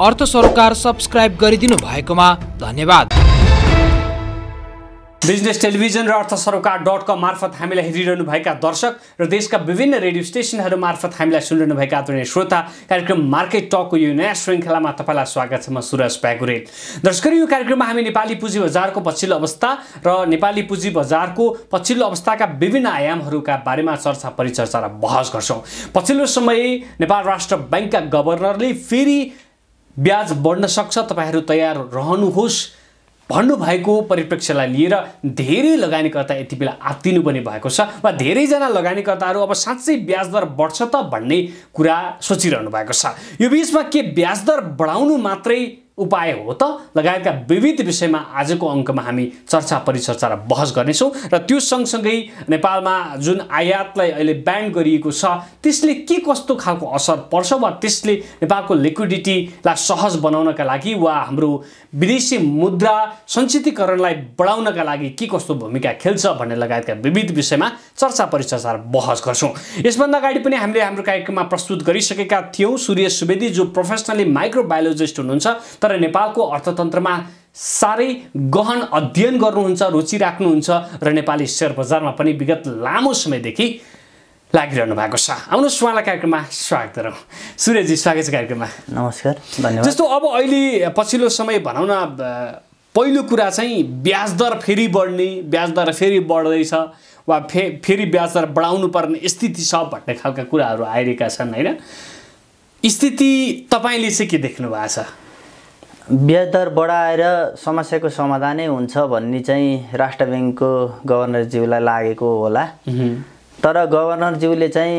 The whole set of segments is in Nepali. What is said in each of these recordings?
अर्थ सरकार सब्सक्राइब गरिदिनु भएकोमा धन्यवाद बिजनेस टेलिभिजन र अर्थ सरकार डट कम मार्फत हामीलाई हेरिरहनु भएका दर्शक र देशका विभिन्न रेडियो स्टेसनहरू मार्फत हामीलाई सुनिरहनु भएका आदरणीय श्रोता कार्यक्रम मार्केट टकको यो नयाँ श्रृङ्खलामा तपाईँलाई स्वागत छ म सुरज प्यागुरेल दर्शकहरू यो कार्यक्रममा हामी नेपाली पुँजी बजारको पछिल्लो अवस्था र नेपाली पुँजी बजारको पछिल्लो अवस्थाका विभिन्न आयामहरूका बारेमा चर्चा परिचर्चा र बहस गर्छौँ पछिल्लो समय नेपाल राष्ट्र ब्याङ्कका गभर्नरले फेरि ब्याज बढ्न सक्छ तपाईँहरू तयार रहनुहोस् भन्नुभएको परिप्रेक्ष्यलाई लिएर धेरै लगानीकर्ता यति बेला आत्तिनु पनि भएको छ वा धेरैजना लगानीकर्ताहरू अब साँच्चै ब्याजदर बढ्छ त भन्ने कुरा सोचिरहनु भएको छ यो बिचमा के ब्याजदर बढाउनु मात्रै उपाय हो त लगायतका विविध विषयमा आजको अङ्कमा हामी चर्चा परिचर्चा र बहस गर्नेछौँ र त्यो सँगसँगै नेपालमा जुन आयातलाई अहिले ब्यान गरिएको छ त्यसले के कस्तो खालको असर पर्छ वा त्यसले नेपालको लिक्विडिटीलाई सहज बनाउनका लागि वा हाम्रो विदेशी मुद्रा सञ्चितीकरणलाई बढाउनका लागि के कस्तो भूमिका खेल्छ भन्ने लगायतका विविध विषयमा चर्चा परिचर्चा र बहस गर्छौँ यसभन्दा अगाडि पनि हामीले हाम्रो कार्यक्रममा प्रस्तुत गरिसकेका थियौँ सूर्य सुवेदी जो प्रोफेसनली माइक्रोबायोलोजिस्ट हुनुहुन्छ तर र नेपालको अर्थतन्त्रमा साह्रै गहन अध्ययन गर्नुहुन्छ रुचि राख्नुहुन्छ र नेपाली सेयर बजारमा पनि विगत लामो समयदेखि लागिरहनु भएको छ आउनुहोस् उहाँलाई कार्यक्रममा स्वागत र सूर्यजी स्वागत छ कार्यक्रममा नमस्कार धन्यवाद जस्तो अब अहिले पछिल्लो समय भनौँ न पहिलो कुरा चाहिँ ब्याज दर फेरि बढ्ने ब्याजदर दर फेरि बढ्दैछ वा फे फेरि ब्याज दर बढाउनु पर्ने स्थिति छ भन्ने खालका कुराहरू आइरहेका छन् होइन स्थिति तपाईँले चाहिँ के देख्नु भएको छ ब्याज दर बढाएर समस्याको समाधानै हुन्छ भन्ने चाहिँ राष्ट्र ब्याङ्कको गभर्नरज्यूलाई लागेको होला तर गभर्नरज्यूले चाहिँ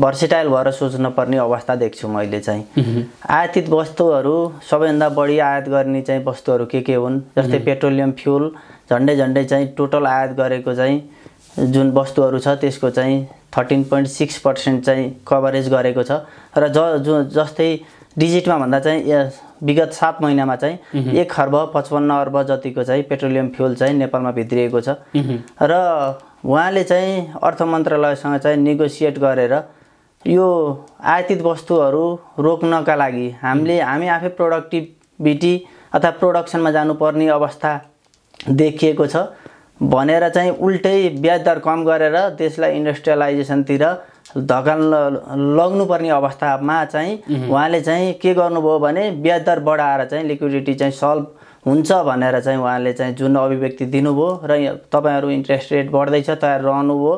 भर्सिटाइल भएर सोच्नुपर्ने अवस्था देख्छु मैले चाहिँ आयातित वस्तुहरू सबैभन्दा बढी आयात गर्ने चाहिँ वस्तुहरू के के हुन् जस्तै पेट्रोलियम फ्युल झन्डै झन्डै चाहिँ टोटल आयात गरेको चाहिँ जुन वस्तुहरू छ त्यसको चाहिँ थर्टिन पोइन्ट सिक्स पर्सेन्ट चाहिँ कभरेज गरेको छ र ज जस्तै डिजिटमा भन्दा चाहिँ विगत सात महिनामा चाहिँ एक खर्ब पचपन्न अर्ब जतिको चाहिँ पेट्रोलियम फ्युल चाहिँ नेपालमा भित्रिएको छ र उहाँले चाहिँ अर्थ मन्त्रालयसँग चाहिँ नेगोसिएट गरेर यो आयातित वस्तुहरू रोक्नका लागि हामीले हामी आफै प्रोडक्टिभिटी अथवा प्रोडक्सनमा जानुपर्ने अवस्था देखिएको छ भनेर चाहिँ उल्टै ब्याज दर कम गरेर देशलाई इन्डस्ट्रियलाइजेसनतिर धकाल्न लग्नुपर्ने अवस्थामा चाहिँ उहाँले चाहिँ के गर्नुभयो भने ब्याज दर बढाएर चाहिँ लिक्विडिटी चाहिँ सल्भ हुन्छ भनेर चाहिँ उहाँले चाहिँ जुन अभिव्यक्ति दिनुभयो र तपाईँहरू इन्ट्रेस्ट रेट बढ्दैछ तयार रहनुभयो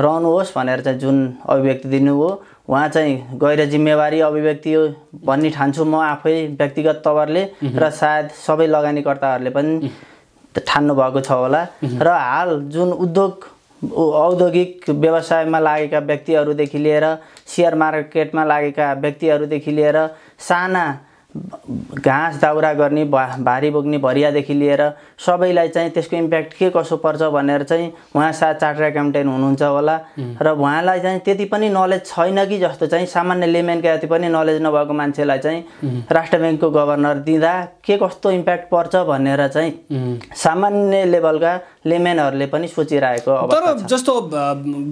रहनुहोस् भनेर चाहिँ जुन अभिव्यक्ति दिनुभयो उहाँ चाहिँ गैर जिम्मेवारी अभिव्यक्ति हो भन्ने ठान्छु म आफै व्यक्तिगत तवरले र सायद सबै लगानीकर्ताहरूले पनि ठान्नु भएको छ होला र हाल जुन उद्योग औद्योगिक व्यवसायमा लागेका व्यक्तिहरूदेखि लिएर सेयर मार्केटमा लागेका व्यक्तिहरूदेखि लिएर साना घाँस दाउरा गर्ने बा भारी बोक्ने भरियादेखि लिएर सबैलाई चाहिँ त्यसको इम्प्याक्ट के कसो पर्छ भनेर चाहिँ उहाँ साथ चार्टर एकाउन्टेन्ट हुनुहुन्छ होला र उहाँलाई चाहिँ त्यति पनि नलेज छैन कि जस्तो चाहिँ सामान्य लेमेनका जति पनि नलेज नभएको मान्छेलाई चाहिँ राष्ट्र ब्याङ्कको गभर्नर दिँदा के कस्तो इम्प्याक्ट पर्छ भनेर चाहिँ सामान्य लेभलका लेम्यानहरूले पनि सोचिरहेको तर जस्तो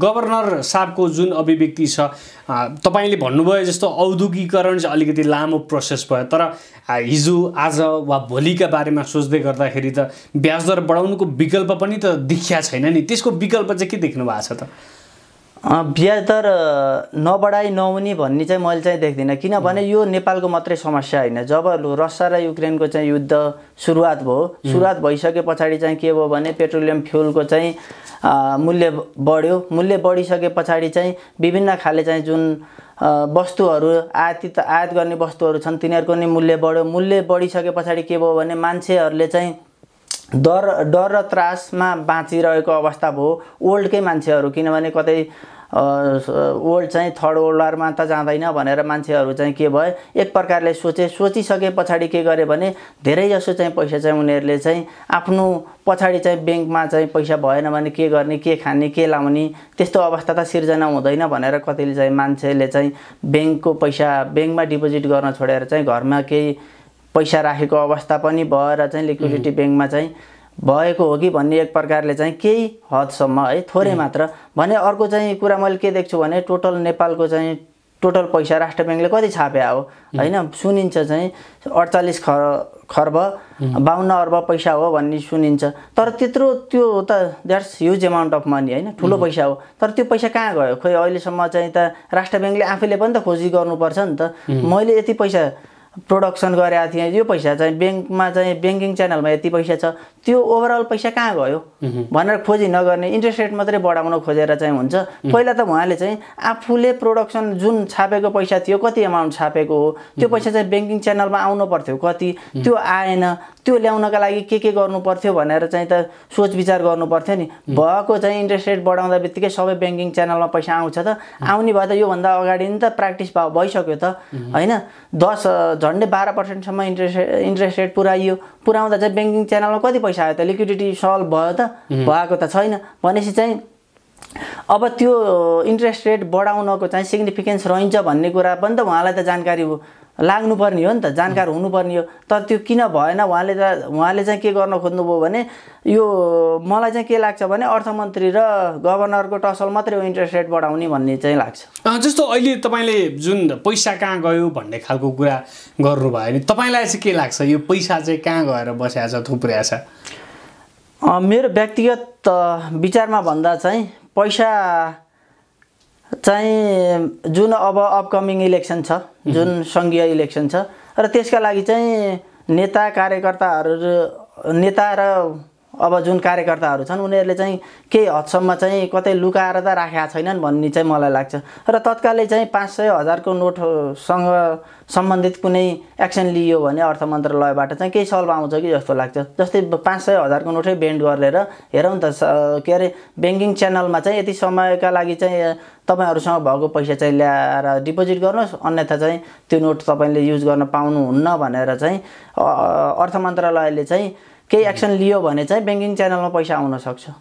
गभर्नर साहबको जुन अभिव्यक्ति छ तपाईँले भन्नुभयो जस्तो औद्योगिकरण चाहिँ अलिकति लामो प्रोसेस भयो तर हिजो आज वा भोलिका बारेमा सोच्दै गर्दाखेरि त ब्याजदर बढाउनुको विकल्प पनि त देखिया छैन नि त्यसको विकल्प चाहिँ के देख्नु भएको छ त ब्याज दर नबढाई नहुने भन्ने चाहिँ मैले चाहिँ देख्दिनँ किनभने यो नेपालको मात्रै समस्या होइन जब रसिया र युक्रेनको चाहिँ युद्ध सुरुवात भयो सुरुवात भइसके पछाडि चाहिँ के भयो भने पेट्रोलियम फ्युलको चाहिँ मूल्य बढ्यो मूल्य बढिसके पछाडि चाहिँ विभिन्न खाले चाहिँ जुन वस्तुहरू आयातित आयात गर्ने वस्तुहरू छन् तिनीहरूको नि मूल्य बढ्यो मूल्य बढिसके पछाडि के भयो भने मान्छेहरूले चाहिँ डर डर र त्रासमा बाँचिरहेको अवस्था भयो ओल्डकै मान्छेहरू किनभने कतै ओल्ड चाहिँ थर्ड ओल्डरमा त जाँदैन भनेर मान्छेहरू चाहिँ के भयो एक प्रकारले सोचे सोचिसके पछाडि के गरे भने धेरै जसो चाहिँ पैसा चाहिँ उनीहरूले चाहिँ आफ्नो पछाडि चाहिँ ब्याङ्कमा चाहिँ पैसा भएन भने के गर्ने के खाने के लाउने त्यस्तो अवस्था त सिर्जना हुँदैन भनेर कतिले चाहिँ मान्छेले चाहिँ ब्याङ्कको पैसा ब्याङ्कमा डिपोजिट गर्न छोडेर चाहिँ घरमा केही पैसा राखेको अवस्था पनि भएर चाहिँ लिक्विडिटी ब्याङ्कमा चाहिँ भएको हो कि भन्ने एक प्रकारले चाहिँ केही हदसम्म है थोरै मात्र भने अर्को चाहिँ कुरा मैले के देख्छु भने टोटल नेपालको चाहिँ टोटल पैसा राष्ट्र ब्याङ्कले कति छाप्या हो होइन सुनिन्छ चाहिँ अडचालिस खर खर्ब बाहन्न अर्ब पैसा हो भन्ने सुनिन्छ तर त्यत्रो त्यो त that's huge amount of money होइन ठुलो पैसा हो तर त्यो पैसा कहाँ गयो खोइ अहिलेसम्म चाहिँ त राष्ट्र ब्याङ्कले आफैले पनि त खोजी गर्नुपर्छ नि त मैले यति पैसा प्रोडक्सन गरेका थिएँ यो पैसा चाहिँ ब्याङ्कमा चाहिँ ब्याङ्किङ च्यानलमा यति पैसा छ त्यो ओभरअल पैसा कहाँ गयो भनेर खोजी नगर्ने इन्ट्रेस्ट रेट मात्रै बढाउन खोजेर चाहिँ हुन्छ पहिला त उहाँले चाहिँ आफूले प्रोडक्सन जुन छापेको पैसा थियो कति एमाउन्ट छापेको हो त्यो पैसा चाहिँ ब्याङ्किङ च्यानलमा आउनु पर्थ्यो कति त्यो आएन त्यो ल्याउनका लागि के के गर्नु पर्थ्यो भनेर चाहिँ त सोच विचार गर्नु पर्थ्यो नि भएको चाहिँ इन्ट्रेस्ट रेट बढाउँदा बित्तिकै सबै ब्याङ्किङ च्यानलमा पैसा आउँछ त आउने भए त योभन्दा अगाडि नि त प्र्याक्टिस भयो भइसक्यो त होइन दस झन्डै बाह्र पर्सेन्टसम्म इन्ट्रेस्ट इन्ट्रेस्ट रेट पुऱ्याइयो पुऱ्याउँदा चाहिँ ब्याङ्किङ च्यानलमा कति पैसा आयो त लिक्विडिटी सल्भ भयो त भएको त छैन भनेपछि चाहिँ अब त्यो इन्ट्रेस्ट रेट बढाउनको चाहिँ सिग्निफिकेन्स रहन्छ भन्ने कुरा पनि त उहाँलाई त जानकारी हो लाग्नुपर्ने हो नि त जानकार हुनुपर्ने हो तर त्यो किन भएन उहाँले त उहाँले चाहिँ के गर्न खोज्नुभयो भने यो मलाई चाहिँ के लाग्छ भने अर्थमन्त्री र गभर्नरको टसल मात्रै हो इन्ट्रेस्ट रेट बढाउने भन्ने चाहिँ लाग्छ जस्तो अहिले तपाईँले जुन पैसा कहाँ गयो भन्ने खालको कुरा गर्नुभयो भने तपाईँलाई चाहिँ के लाग्छ यो पैसा चाहिँ कहाँ गएर बस्या छ थुप्रिया छ मेरो व्यक्तिगत विचारमा भन्दा चाहिँ पैसा चाहिँ जुन अब अपकमिङ इलेक्सन छ जुन सङ्घीय इलेक्सन छ र त्यसका लागि चाहिँ नेता कार्यकर्ताहरू नेता र अब जुन कार्यकर्ताहरू छन् उनीहरूले चाहिँ केही हदसम्म चाहिँ कतै लुकाएर त राखेका छैनन् भन्ने चाहिँ मलाई लाग्छ र तत्कालै चाहिँ पाँच सय हजारको नोटसँग सम्बन्धित कुनै एक्सन लियो भने अर्थ मन्त्रालयबाट चाहिँ केही सल्भ आउँछ कि जस्तो लाग्छ जस्तै पाँच सय हजारको नोटै बेन्ड गरेर हेरौँ त के अरे ब्याङ्किङ च्यानलमा चाहिँ यति समयका लागि चाहिँ तपाईँहरूसँग भएको पैसा चाहिँ ल्याएर डिपोजिट गर्नुहोस् अन्यथा चाहिँ त्यो नोट तपाईँले युज गर्न पाउनुहुन्न भनेर चाहिँ अर्थ मन्त्रालयले चाहिँ केही एक्सन लियो भने चाहिँ ब्याङ्किङ च्यानलमा पैसा आउन सक्छ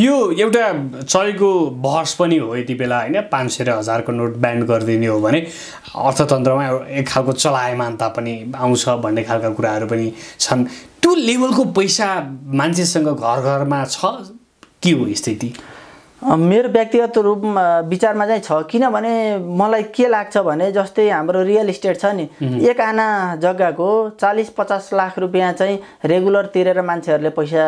यो एउटा चलेको बहस पनि हो यति बेला होइन पाँच सय र हजारको नोट ब्यान्ड गरिदिने हो भने अर्थतन्त्रमा एक खालको चलायमानता पनि आउँछ भन्ने खालका कुराहरू पनि छन् त्यो लेभलको पैसा मान्छेसँग घर घरमा छ के हो स्थिति मेरो व्यक्तिगत रूपमा विचारमा चाहिँ छ किनभने मलाई के लाग्छ भने जस्तै हाम्रो रियल इस्टेट छ नि एक आना जग्गाको चालिस पचास लाख रुपियाँ चाहिँ रेगुलर तिरेर मान्छेहरूले पैसा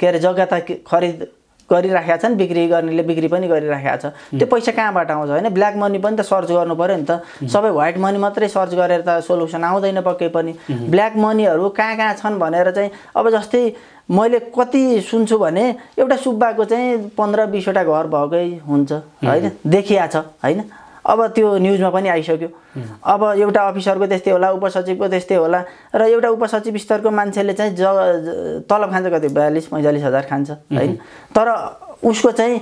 के अरे जग्गा त खरिद गरिराखेका छन् बिक्री गर्नेले बिक्री पनि गरिराखेका छ त्यो पैसा कहाँबाट आउँछ होइन ब्ल्याक मनी पनि त सर्च गर्नु पऱ्यो नि त सबै व्हाइट मनी मात्रै सर्च गरेर त सोल्युसन आउँदैन पक्कै पनि ब्ल्याक मनीहरू कहाँ कहाँ छन् भनेर चाहिँ अब जस्तै मैले कति सुन्छु भने एउटा सुब्बाको चाहिँ पन्ध्र बिसवटा घर भएकै हुन्छ होइन देखिया छ होइन अब त्यो न्युजमा पनि आइसक्यो अब एउटा अफिसरको त्यस्तै होला उपसचिवको त्यस्तै होला र एउटा उपसचिव स्तरको मान्छेले चाहिँ ज तलब खान्छ कति बयालिस पैँचालिस हजार खान्छ होइन तर उसको चाहिँ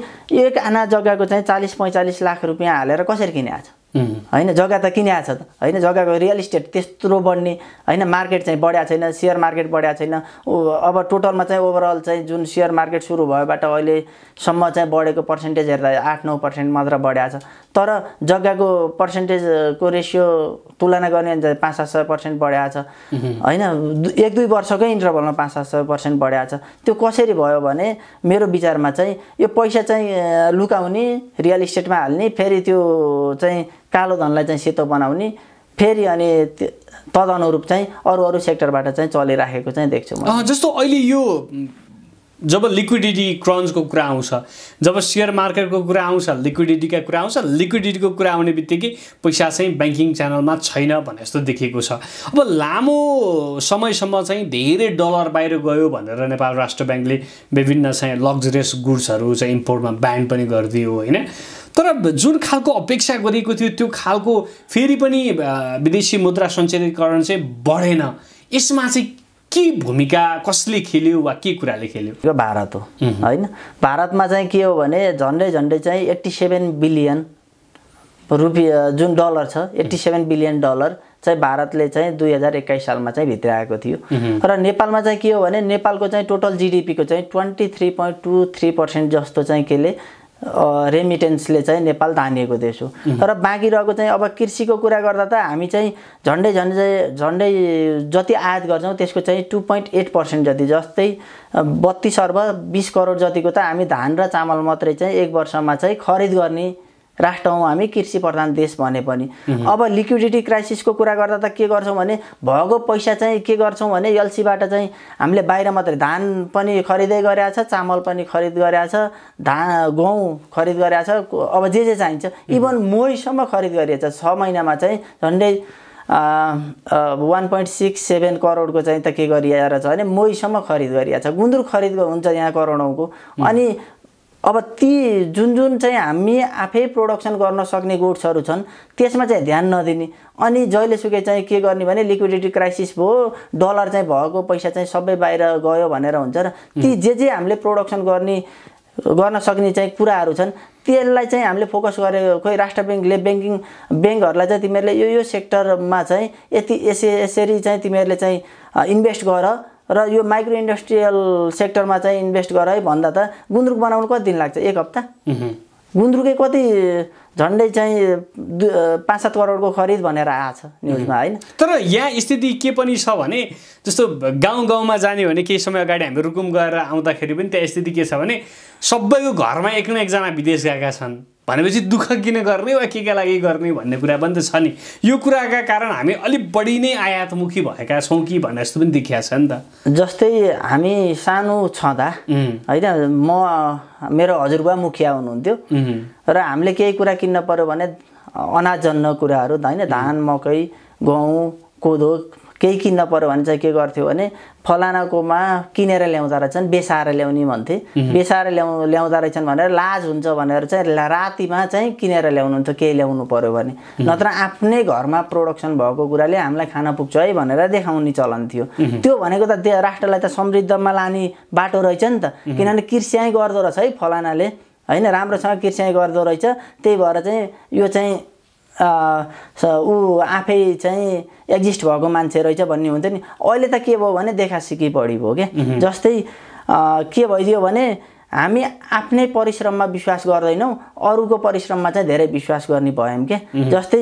एक आना जग्गाको चाहिँ चालिस पैँचालिस लाख रुपियाँ हालेर कसरी किने आज होइन जग्गा त किने आएको छ त होइन जग्गाको रियल इस्टेट त्यत्रो बढ्ने होइन मार्केट चाहिँ बढ्या छैन सेयर मार्केट बढ्या छैन अब टोटलमा चाहिँ ओभरअल चाहिँ जुन सेयर मार्केट सुरु भएबाट अहिलेसम्म चाहिँ बढेको पर्सेन्टेज हेर्दा आठ नौ पर्सेन्ट मात्र बढ्या छ तर जग्गाको पर्सेन्टेजको रेसियो तुलना गर्ने भने पाँच सात सय पर्सेन्ट बढाएको छ होइन एक दुई वर्षकै इन्टरभलमा पाँच सात सय पर्सेन्ट बढाएको छ त्यो कसरी भयो भने मेरो विचारमा चाहिँ यो पैसा चाहिँ लुकाउने रियल इस्टेटमा हाल्ने फेरि त्यो चाहिँ कालो धनलाई चाहिँ सेतो बनाउने फेरि अनि तदनुरूप चाहिँ अरू अरू सेक्टरबाट चाहिँ चलिराखेको चाहिँ देख्छु म जस्तो अहिले यो जब लिक्विडिटी क्रन्चको कुरा आउँछ जब सेयर मार्केटको कुरा आउँछ लिक्विडिटीका कुरा आउँछ लिक्विडिटीको कुरा आउने बित्तिकै पैसा चाहिँ ब्याङ्किङ च्यानलमा छैन भने जस्तो देखिएको छ अब लामो समयसम्म चाहिँ धेरै डलर बाहिर गयो भनेर नेपाल राष्ट्र ब्याङ्कले विभिन्न चाहिँ लग्जरियस गुड्सहरू चाहिँ इम्पोर्टमा ब्यान्ड पनि गरिदियो होइन तर जुन खालको अपेक्षा गरिएको थियो त्यो खालको फेरि पनि विदेशी मुद्रा सञ्चयकरण चाहिँ बढेन यसमा चाहिँ के भूमिका कसले खेल्यो वा के कुराले खेल्यो यो भारत हो होइन भारतमा चाहिँ के हो भने झन्डै झन्डै चाहिँ एट्टी सेभेन बिलियन रुपियाँ जुन डलर छ एट्टी सेभेन बिलियन डलर चाहिँ भारतले चाहिँ दुई हजार एक्काइस सालमा चाहिँ भित्राएको थियो र नेपालमा चाहिँ के हो भने नेपालको चाहिँ टोटल जिडिपीको चाहिँ twenty three point two three percent जस्तो चाहिँ केले रेमिटेन्सले चाहिँ नेपाल धानिएको देश हो तर बाँकी रहेको चाहिँ अब कृषिको कुरा गर्दा त हामी चाहिँ झन्डै झन्डै झन्डै जति आयात गर्छौँ त्यसको चाहिँ टु पोइन्ट एट पर्सेन्ट जति जस्तै बत्तिस अर्ब बिस करोड जतिको त हामी धान र चामल मात्रै चाहिँ एक वर्षमा चाहिँ खरिद गर्ने राष्ट्र हौँ हामी कृषि प्रधान देश भने पनि अब लिक्विडिटी क्राइसिसको कुरा गर्दा त के गर्छौँ भने भएको पैसा चाहिँ के गर्छौँ भने एलसीबाट चाहिँ हामीले बाहिर मात्रै धान पनि खरिदै छ चामल पनि खरिद गरेछ धान गहुँ खरिद गरेछ अब जे जे चाहिन्छ इभन महीसम्म खरिद गरिएको छ महिनामा चाहिँ झन्डै वान पोइन्ट सिक्स सेभेन करोडको चाहिँ त के गरिएर छ भने मोहीसम्म खरिद गरिरहेको छ गुन्द्रुक खरिद हुन्छ यहाँ करोडौँको अनि अब ती जुन जुन चाहिँ हामी आफै प्रोडक्सन गर्न सक्ने गुड्सहरू छन् त्यसमा चाहिँ ध्यान नदिने अनि जहिलेसुकै चाहिँ के गर्ने भने लिक्विडिटी क्राइसिस भयो डलर चाहिँ भएको पैसा चाहिँ सबै बाहिर गयो भनेर हुन्छ र ती जे जे हामीले प्रोडक्सन गर्ने गर्न सक्ने चाहिँ कुराहरू छन् त्यसलाई चाहिँ हामीले फोकस गरेको खोइ राष्ट्र ब्याङ्कले ब्याङ्किङ ब्याङ्कहरूलाई चाहिँ तिमीहरूले यो यो सेक्टरमा चाहिँ यति यसरी चाहिँ तिमीहरूले चाहिँ इन्भेस्ट गर र यो माइक्रो इन्डस्ट्रियल सेक्टरमा चाहिँ इन्भेस्ट गर है भन्दा त गुन्द्रुक बनाउनु कति दिन लाग्छ एक हप्ता गुन्द्रुकै कति झन्डै चाहिँ पाँच सात करोडको खरिद भनेर आएको छ न्युजमा होइन तर यहाँ स्थिति के पनि छ भने जस्तो गाउँ गाउँमा जाने भने केही समय अगाडि हामी रुकुम गएर आउँदाखेरि पनि त्यहाँ स्थिति के छ भने सबैको घरमा एक न एकजना विदेश गएका छन् भनेपछि दुःख किन गर्ने वा के का लागि गर्ने भन्ने कुरा पनि त छ नि यो कुराका कारण हामी अलिक बढी नै आयातमुखी भएका छौँ कि भन्ने जस्तो पनि देखिया छ नि त जस्तै हामी सानो छँदा होइन म मेरो हजुरबा मुखिया हुनुहुन्थ्यो र हामीले केही कुरा किन्न पऱ्यो भने अनाजन्न कुराहरू होइन धान मकै गहुँ कोदो केही किन्न पऱ्यो भने चाहिँ के गर्थ्यो भने फलानाकोमा किनेर ल्याउँदो रहेछन् बेसाएर ल्याउने भन्थे बेसाएर ल्याउ ल्याउँदो रहेछन् भनेर लाज हुन्छ भनेर चाहिँ रातिमा चाहिँ किनेर ल्याउनुहुन्छ केही ल्याउनु पऱ्यो भने नत्र आफ्नै घरमा प्रोडक्सन भएको कुराले हामीलाई खाना पुग्छ है भनेर देखाउने चलन थियो त्यो भनेको त राष्ट्रलाई त समृद्धमा लाने बाटो रहेछ नि त किनभने किर्स्याइ गर्दो रहेछ है फलानाले होइन राम्रोसँग कृषि गर्दो रहेछ त्यही भएर चाहिँ यो चाहिँ ऊ आफै चाहिँ एक्जिस्ट भएको मान्छे रहेछ भन्ने हुन्थ्यो नि अहिले त के भयो भने देखा सिकी बढी भयो क्या जस्तै के भइदियो भने हामी आफ्नै परिश्रममा विश्वास गर्दैनौँ अरूको परिश्रममा चाहिँ धेरै विश्वास गर्ने भयौँ क्या जस्तै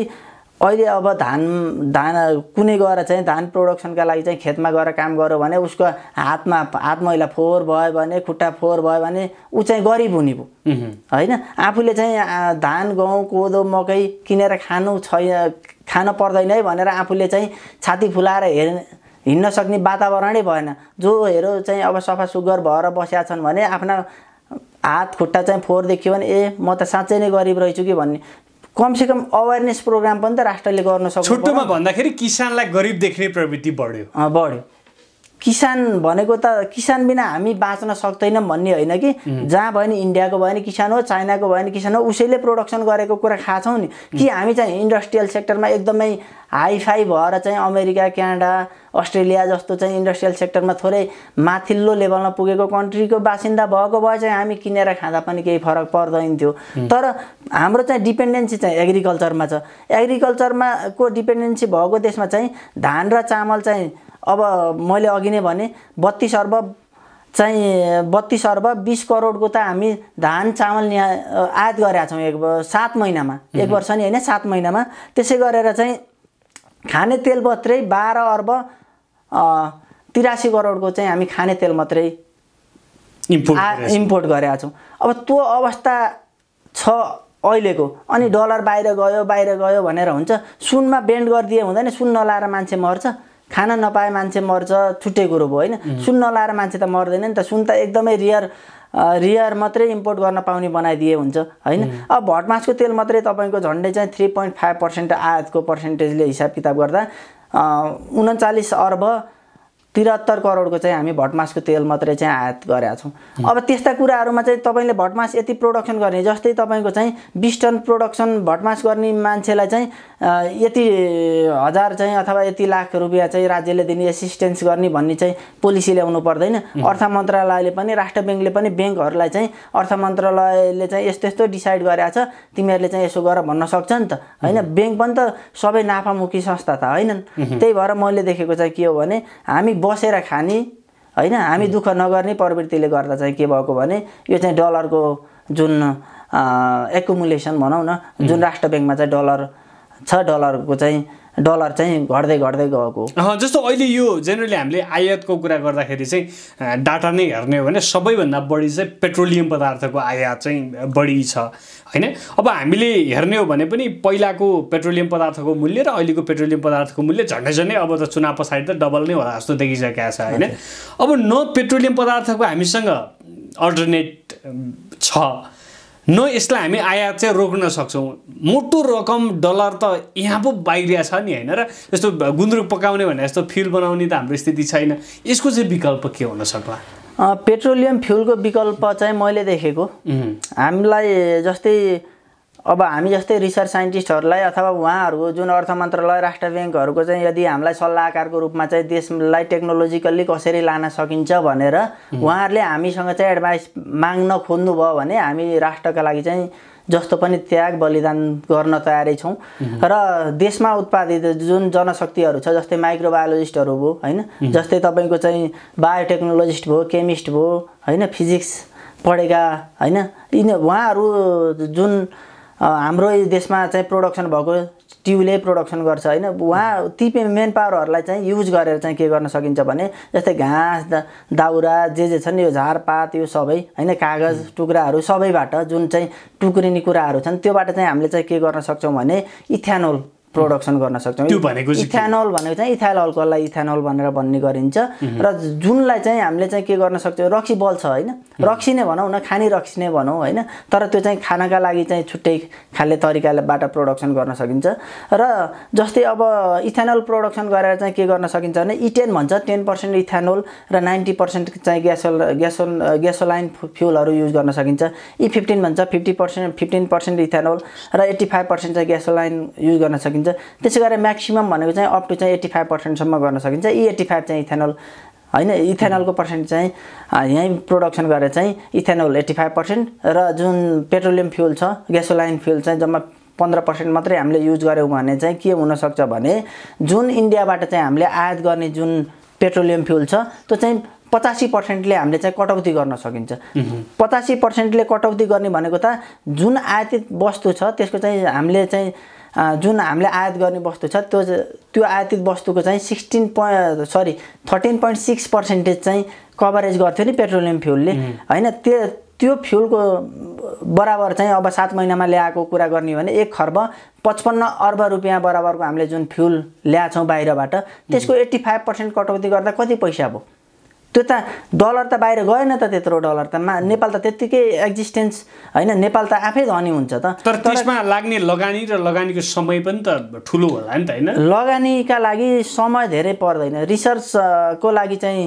अहिले अब धान धान कुनै गएर चाहिँ धान प्रोडक्सनका लागि चाहिँ खेतमा गएर काम गऱ्यो भने उसको हातमा हात मैला फोहोर भयो भने खुट्टा फोहोर भयो भने ऊ चाहिँ गरिब हुने भयो होइन आफूले चाहिँ धान गहुँ कोदो मकै किनेर खानु छैन खान पर्दैन है भनेर आफूले चाहिँ छाती फुलाएर हेर् हिँड्न सक्ने वातावरणै भएन जो हेरो चाहिँ अब सफा सुग्घर भएर बसेका छन् भने आफ्ना हात खुट्टा चाहिँ फोहोर देखियो भने ए म त साँच्चै नै गरिब रहेछु कि भन्ने कमसेकम अवेरनेस प्रोग्राम पनि त राष्ट्रले गर्न सक्छ छुट्टोमा भन्दाखेरि किसानलाई गरिब देख्ने प्रवृत्ति बढ्यो बढ्यो किसान भनेको त किसान बिना हामी बाँच्न सक्दैनौँ भन्ने होइन कि जहाँ भयो नि इन्डियाको भयो नि किसान हो चाइनाको भयो नि किसान हो उसैले प्रोडक्सन गरेको कुरा थाहा छौँ नि कि हामी चाहिँ इन्डस्ट्रियल सेक्टरमा एकदमै हाई फाई भएर चाहिँ अमेरिका क्यानाडा अस्ट्रेलिया जस्तो चाहिँ इन्डस्ट्रियल सेक्टरमा थोरै माथिल्लो लेभलमा पुगेको कन्ट्रीको बासिन्दा भएको भए चाहिँ हामी किनेर खाँदा पनि केही फरक पर्दैन थियो तर हाम्रो चाहिँ डिपेन्डेन्सी चाहिँ एग्रिकल्चरमा छ एग्रिकल्चरमा को डिपेन्डेन्सी भएको देशमा चाहिँ धान र चामल चाहिँ अब मैले अघि नै भने बत्तिस अर्ब चाहिँ बत्तिस अर्ब बिस करोडको त हामी धान चामल आयात गरेका छौँ एक सात महिनामा एक वर्ष नि होइन सात महिनामा त्यसै गरेर चाहिँ खाने तेल मात्रै बाह्र अर्ब तिरासी करोडको चाहिँ हामी खाने तेल मात्रै इम्पोर्ट गरेका छौँ अब त्यो अवस्था छ अहिलेको अनि डलर बाहिर गयो बाहिर गयो भनेर हुन्छ सुनमा बेन्ड गरिदिए हुँदैन सुन नलाएर मान्छे मर्छ खान नपाए मान्छे मर्छ छुट्टै कुरो भयो होइन सुन नलाएर मान्छे त मर्दैन नि त सुन त एकदमै रियर रियर मात्रै इम्पोर्ट गर्न पाउने बनाइदिए हुन्छ होइन अब भटमासको तेल मात्रै तपाईँको झन्डै चाहिँ थ्री पोइन्ट फाइभ पर्सेन्ट आयातको पर्सेन्टेजले हिसाब किताब गर्दा उन्चालिस अर्ब त्रिहत्तर करोडको चाहिँ हामी भटमासको तेल मात्रै चाहिँ आयात गरेका छौँ अब त्यस्ता कुराहरूमा चाहिँ तपाईँले भटमास यति प्रोडक्सन गर्ने जस्तै तपाईँको चाहिँ बिस टन प्रोडक्सन भटमास गर्ने मान्छेलाई चाहिँ यति हजार चाहिँ अथवा यति लाख रुपियाँ चाहिँ राज्यले दिने एसिस्टेन्स गर्ने भन्ने चाहिँ पोलिसी ल्याउनु पर्दैन अर्थ मन्त्रालयले पनि राष्ट्र ब्याङ्कले पनि ब्याङ्कहरूलाई चाहिँ अर्थ मन्त्रालयले चाहिँ यस्तो यस्तो डिसाइड गरेको छ तिमीहरूले चाहिँ यसो गर भन्न सक्छ नि त होइन ब्याङ्क पनि त सबै नाफामुखी संस्था त होइनन् त्यही भएर मैले देखेको चाहिँ के हो भने हामी बसेर खाने होइन हामी दुःख नगर्ने प्रवृत्तिले गर्दा चाहिँ के भएको भने यो चाहिँ डलरको जुन एकुमुलेसन भनौँ न जुन राष्ट्र ब्याङ्कमा चाहिँ डलर छ डलरको चाहिँ डलर चाहिँ घट्दै घट्दै गएको जस्तो अहिले यो जेनरली हामीले आयातको कुरा गर्दाखेरि चाहिँ डाटा नै हेर्ने हो भने सबैभन्दा बढी चाहिँ पेट्रोलियम पदार्थको आयात चाहिँ बढी छ होइन अब हामीले हेर्ने हो भने पनि पहिलाको पेट्रोलियम पदार्थको मूल्य र अहिलेको पेट्रोलियम पदार्थको मूल्य झन्डै झन्डै अब त चुनाव पछाडि त डबल नै होला जस्तो देखिसकेको छ होइन अब न पेट्रोलियम पदार्थको हामीसँग अल्टरनेट छ न यसलाई हामी आयात चाहिँ रोक्न सक्छौँ मोटो रकम डलर त यहाँ पो बाहिरिया छ नि होइन र यस्तो गुन्द्रुक पकाउने भने यस्तो फ्युल बनाउने त हाम्रो स्थिति छैन यसको चाहिँ विकल्प के हुन सक्ला पेट्रोलियम फ्युलको विकल्प चाहिँ मैले देखेको हामीलाई जस्तै अब हामी जस्तै रिसर्च साइन्टिस्टहरूलाई अथवा उहाँहरू जुन अर्थ मन्त्रालय राष्ट्र ब्याङ्कहरूको चाहिँ यदि हामीलाई सल्लाहकारको रूपमा चाहिँ देशलाई टेक्नोलोजिकल्ली कसरी लान सकिन्छ भनेर उहाँहरूले हामीसँग चाहिँ एडभाइस माग्न खोज्नुभयो भने हामी राष्ट्रका लागि चाहिँ जस्तो पनि त्याग बलिदान गर्न तयारै छौँ र देशमा उत्पादित जुन जनशक्तिहरू छ जस्तै माइक्रोबायोलोजिस्टहरू भयो होइन जस्तै तपाईँको चाहिँ बायोटेक्नोलोजिस्ट भयो केमिस्ट भयो होइन फिजिक्स पढेका होइन यिनी उहाँहरू जुन हाम्रो देशमा चाहिँ प्रोडक्सन भएको ट्युले प्रोडक्सन गर्छ होइन उहाँ ती मेन पावरहरूलाई चाहिँ युज गरेर चाहिँ के गर्न सकिन्छ भने जस्तै घाँस दाउरा जे जे छन् यो झारपात यो सबै होइन कागज टुक्राहरू सबैबाट जुन चाहिँ टुक्रिने कुराहरू छन् त्योबाट चाहिँ हामीले चाहिँ के गर्न सक्छौँ भने इथेनोल प्रोडक्सन गर्न सक्छौँ इथेनोल भनेको चाहिँ इथाइल अल्कोहललाई इथेनोल भनेर भन्ने गरिन्छ र जुनलाई चाहिँ हामीले चाहिँ के गर्न सक्छौँ रक्सी बल छ होइन रक्सी नै भनौँ न खाने रक्सी नै भनौँ होइन तर त्यो चाहिँ खानाका लागि चाहिँ छुट्टै खाले तरिकाबाट प्रोडक्सन गर्न सकिन्छ र जस्तै अब इथेनोल प्रोडक्सन गरेर चाहिँ के गर्न सकिन्छ भने इटेन भन्छ टेन पर्सेन्ट इथेनोल र नाइन्टी पर्सेन्ट चाहिँ ग्यासोल ग्यासोल ग्यासोलाइन फ्युलहरू युज गर्न सकिन्छ इ फिफ्टिन भन्छ fifty percent fifteen percent ethanol र एट्टी फाइभ पर्सेन्ट चाहिँ ग्यासोलाइन युज गर्न सकिन्छ सकिन्छ त्यसै गरेर म्याक्सिमम भनेको चाहिँ अप टु चाहिँ एट्टी फाइभ पर्सेन्टसम्म गर्न सकिन्छ यी एट्टी फाइभ चाहिँ इथेनल होइन इथेनलको पर्सेन्ट चाहिँ यहीँ प्रोडक्सन गरेर चाहिँ इथेनल एट्टी फाइभ पर्सेन्ट र जुन पेट्रोलियम फ्युल छ ग्यासोलाइन फ्युल चाहिँ जम्मा पन्ध्र पर्सेन्ट मात्रै हामीले युज गऱ्यौँ भने चाहिँ के हुनसक्छ भने जुन इन्डियाबाट चाहिँ हामीले आयात गर्ने जुन पेट्रोलियम फ्युल छ त्यो चाहिँ पचासी पर्सेन्टले हामीले चाहिँ कटौती गर्न सकिन्छ पचासी पर्सेन्टले कटौती गर्ने भनेको त जुन आयातित वस्तु छ त्यसको चाहिँ हामीले चाहिँ जुन हामीले आयात गर्ने वस्तु छ त्यो त्यो आयातित वस्तुको चाहिँ sixteen point sorry thirteen point six percentage चाहिँ कभरेज गर्थ्यो नि पेट्रोलियम फ्युलले होइन त्यो त्यो फ्युलको बराबर चाहिँ अब सात महिनामा ल्याएको कुरा गर्ने हो भने एक खर्ब पचपन्न अर्ब रुपियाँ बराबरको हामीले जुन फ्युल ल्याएछौँ बाहिरबाट त्यसको एट्टी फाइभ पर्सेन्ट कटौती गर्दा कति पैसा भयो त्यो त डलर त बाहिर गएन त त्यत्रो डलर त मा नेपाल त त्यत्तिकै एक्जिस्टेन्स होइन नेपाल त आफै धनी हुन्छ त तर त्यसमा लाग्ने लगानी र लगानीको समय पनि त ठुलो होला नि त होइन लगानीका लागि समय धेरै पर्दैन रिसर्चको लागि चाहिँ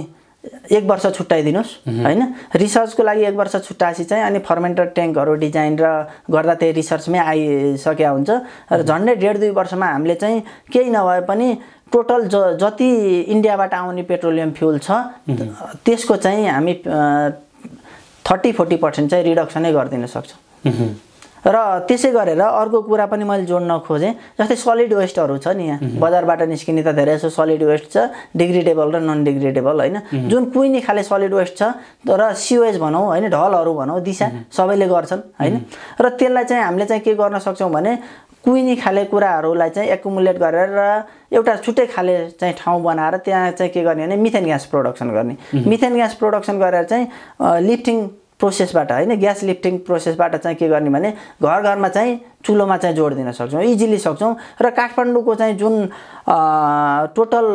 एक वर्ष छुट्याइदिनुहोस् होइन रिसर्चको लागि एक वर्ष छुट्टासी चाहिँ अनि फर्मेन्टर ट्याङ्कहरू डिजाइन र गर्दा त्यही रिसर्चमै आइसकेका हुन्छ र झन्डै डेढ दुई वर्षमा हामीले चाहिँ केही नभए पनि टोटल ज जति इन्डियाबाट आउने पेट्रोलियम फ्युल छ त्यसको चाहिँ हामी थर्टी फोर्टी पर्सेन्ट चाहिँ रिडक्सनै गरिदिन सक्छौँ र त्यसै गरेर अर्को कुरा पनि मैले जोड्न खोजेँ जस्तै सलिड वेस्टहरू छ नि यहाँ बजारबाट निस्किने त धेरै जस्तो सलिड वेस्ट छ डिग्रेडेबल र नन डिग्रेडेबल होइन जुन कुहिने खाले सलिड वेस्ट छ र सिवेज भनौँ होइन ढलहरू भनौँ दिशा सबैले गर्छन् होइन र त्यसलाई चाहिँ हामीले चाहिँ के गर्न सक्छौँ भने कुहिनी खाले कुराहरूलाई चाहिँ एकुमुलेट गरेर र एउटा छुट्टै खाले चाहिँ ठाउँ बनाएर त्यहाँ चाहिँ के गर्ने भने मिथेन ग्यास प्रोडक्सन गर्ने मिथेन ग्यास प्रोडक्सन गरेर चाहिँ लिफ्टिङ प्रोसेसबाट होइन ग्यास लिफ्टिङ प्रोसेसबाट चाहिँ के गर्ने भने घर घरमा चाहिँ चुलोमा चाहिँ जोड दिन सक्छौँ इजिली सक्छौँ र काठमाडौँको चाहिँ जुन टोटल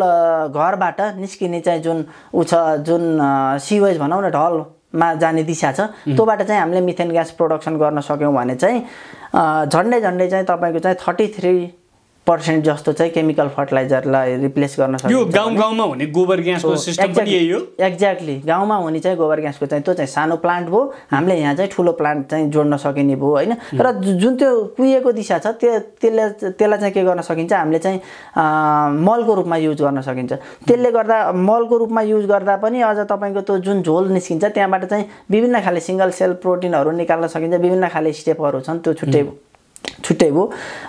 घरबाट निस्किने चाहिँ जुन ऊ छ जुन सिवेज भनौँ न ढल मा जाने दिशा छ त्योबाट चाहिँ हामीले मिथेन ग्यास प्रोडक्सन गर्न सक्यौँ भने चाहिँ झन्डै झन्डै चाहिँ तपाईँको चाहिँ थर्टी थ्री पर्सेन्ट जस्तो चाहिँ केमिकल फर्टिलाइजरलाई रिप्लेस गर्न सक्छ यो गाउँ गाउँमा हुने गोबर ग्यासको सिस्टम पनि यही हो एक्ज्याक्टली गाउँमा हुने चाहिँ गोबर ग्यासको चाहिँ त्यो चाहिँ सानो प्लान्ट भयो हामीले यहाँ चाहिँ ठुलो प्लान्ट चाहिँ जोड्न सकिने भयो होइन र जुन त्यो कुहिएको दिशा छ त्यो त्यसले त्यसलाई चाहिँ के गर्न सकिन्छ हामीले चाहिँ मलको रूपमा युज गर्न सकिन्छ त्यसले गर्दा मलको रूपमा युज गर्दा पनि अझ तपाईँको त्यो जुन झोल निस्किन्छ त्यहाँबाट चाहिँ विभिन्न खाले सिङ्गल सेल प्रोटिनहरू निकाल्न सकिन्छ विभिन्न खाले स्टेपहरू छन् त्यो छुट्टै छुट्टै भयो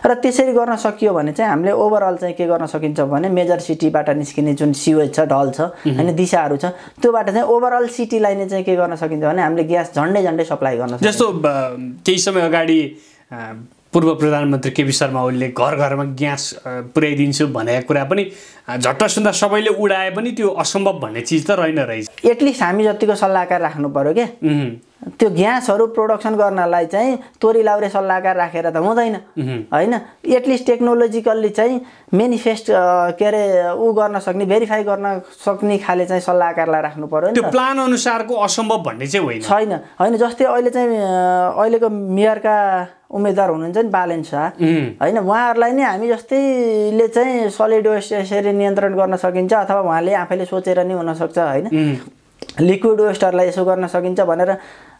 र त्यसरी गर्न सकियो भने चाहिँ हामीले ओभरअल चाहिँ के गर्न सकिन्छ भने मेजर सिटीबाट निस्किने जुन सिवेज छ ढल छ होइन दिशाहरू छ त्योबाट चाहिँ ओभरअल सिटीलाई नै चाहिँ के गर्न सकिन्छ भने हामीले ग्यास झन्डै झन्डै सप्लाई गर्न जस्तो केही समय अगाडि पूर्व प्रधानमन्त्री केपी शर्मा ओलीले घर घरमा ग्यास पुर्याइदिन्छु भनेको कुरा पनि झट्ट सुन्दा सबैले उडाए पनि त्यो असम्भव भन्ने चिज त रहेन रहेछ एटलिस्ट हामी जतिको सल्लाहकार राख्नु पऱ्यो क्या त्यो ग्यासहरू प्रोडक्सन गर्नलाई चाहिँ तोरी लाउरे सल्लाहकार राखेर त हुँदैन होइन एटलिस्ट टेक्नोलोजिकल्ली चाहिँ मेनिफेस्ट के अरे ऊ गर्न सक्ने भेरिफाई गर्न सक्ने खाले चाहिँ सल्लाहकारलाई राख्नु पऱ्यो त्यो प्लान अनुसारको असम्भव भन्ने चाहिँ होइन छैन होइन जस्तै अहिले चाहिँ अहिलेको मेयरका उम्मेदवार हुनुहुन्छ नि बालेन शाह होइन उहाँहरूलाई नै हामी जस्तैले चाहिँ सलिड वेस्ट यसरी नियन्त्रण गर्न सकिन्छ अथवा उहाँले आफैले सोचेर नै हुनसक्छ होइन लिक्विड वेस्टहरूलाई यसो गर्न सकिन्छ भनेर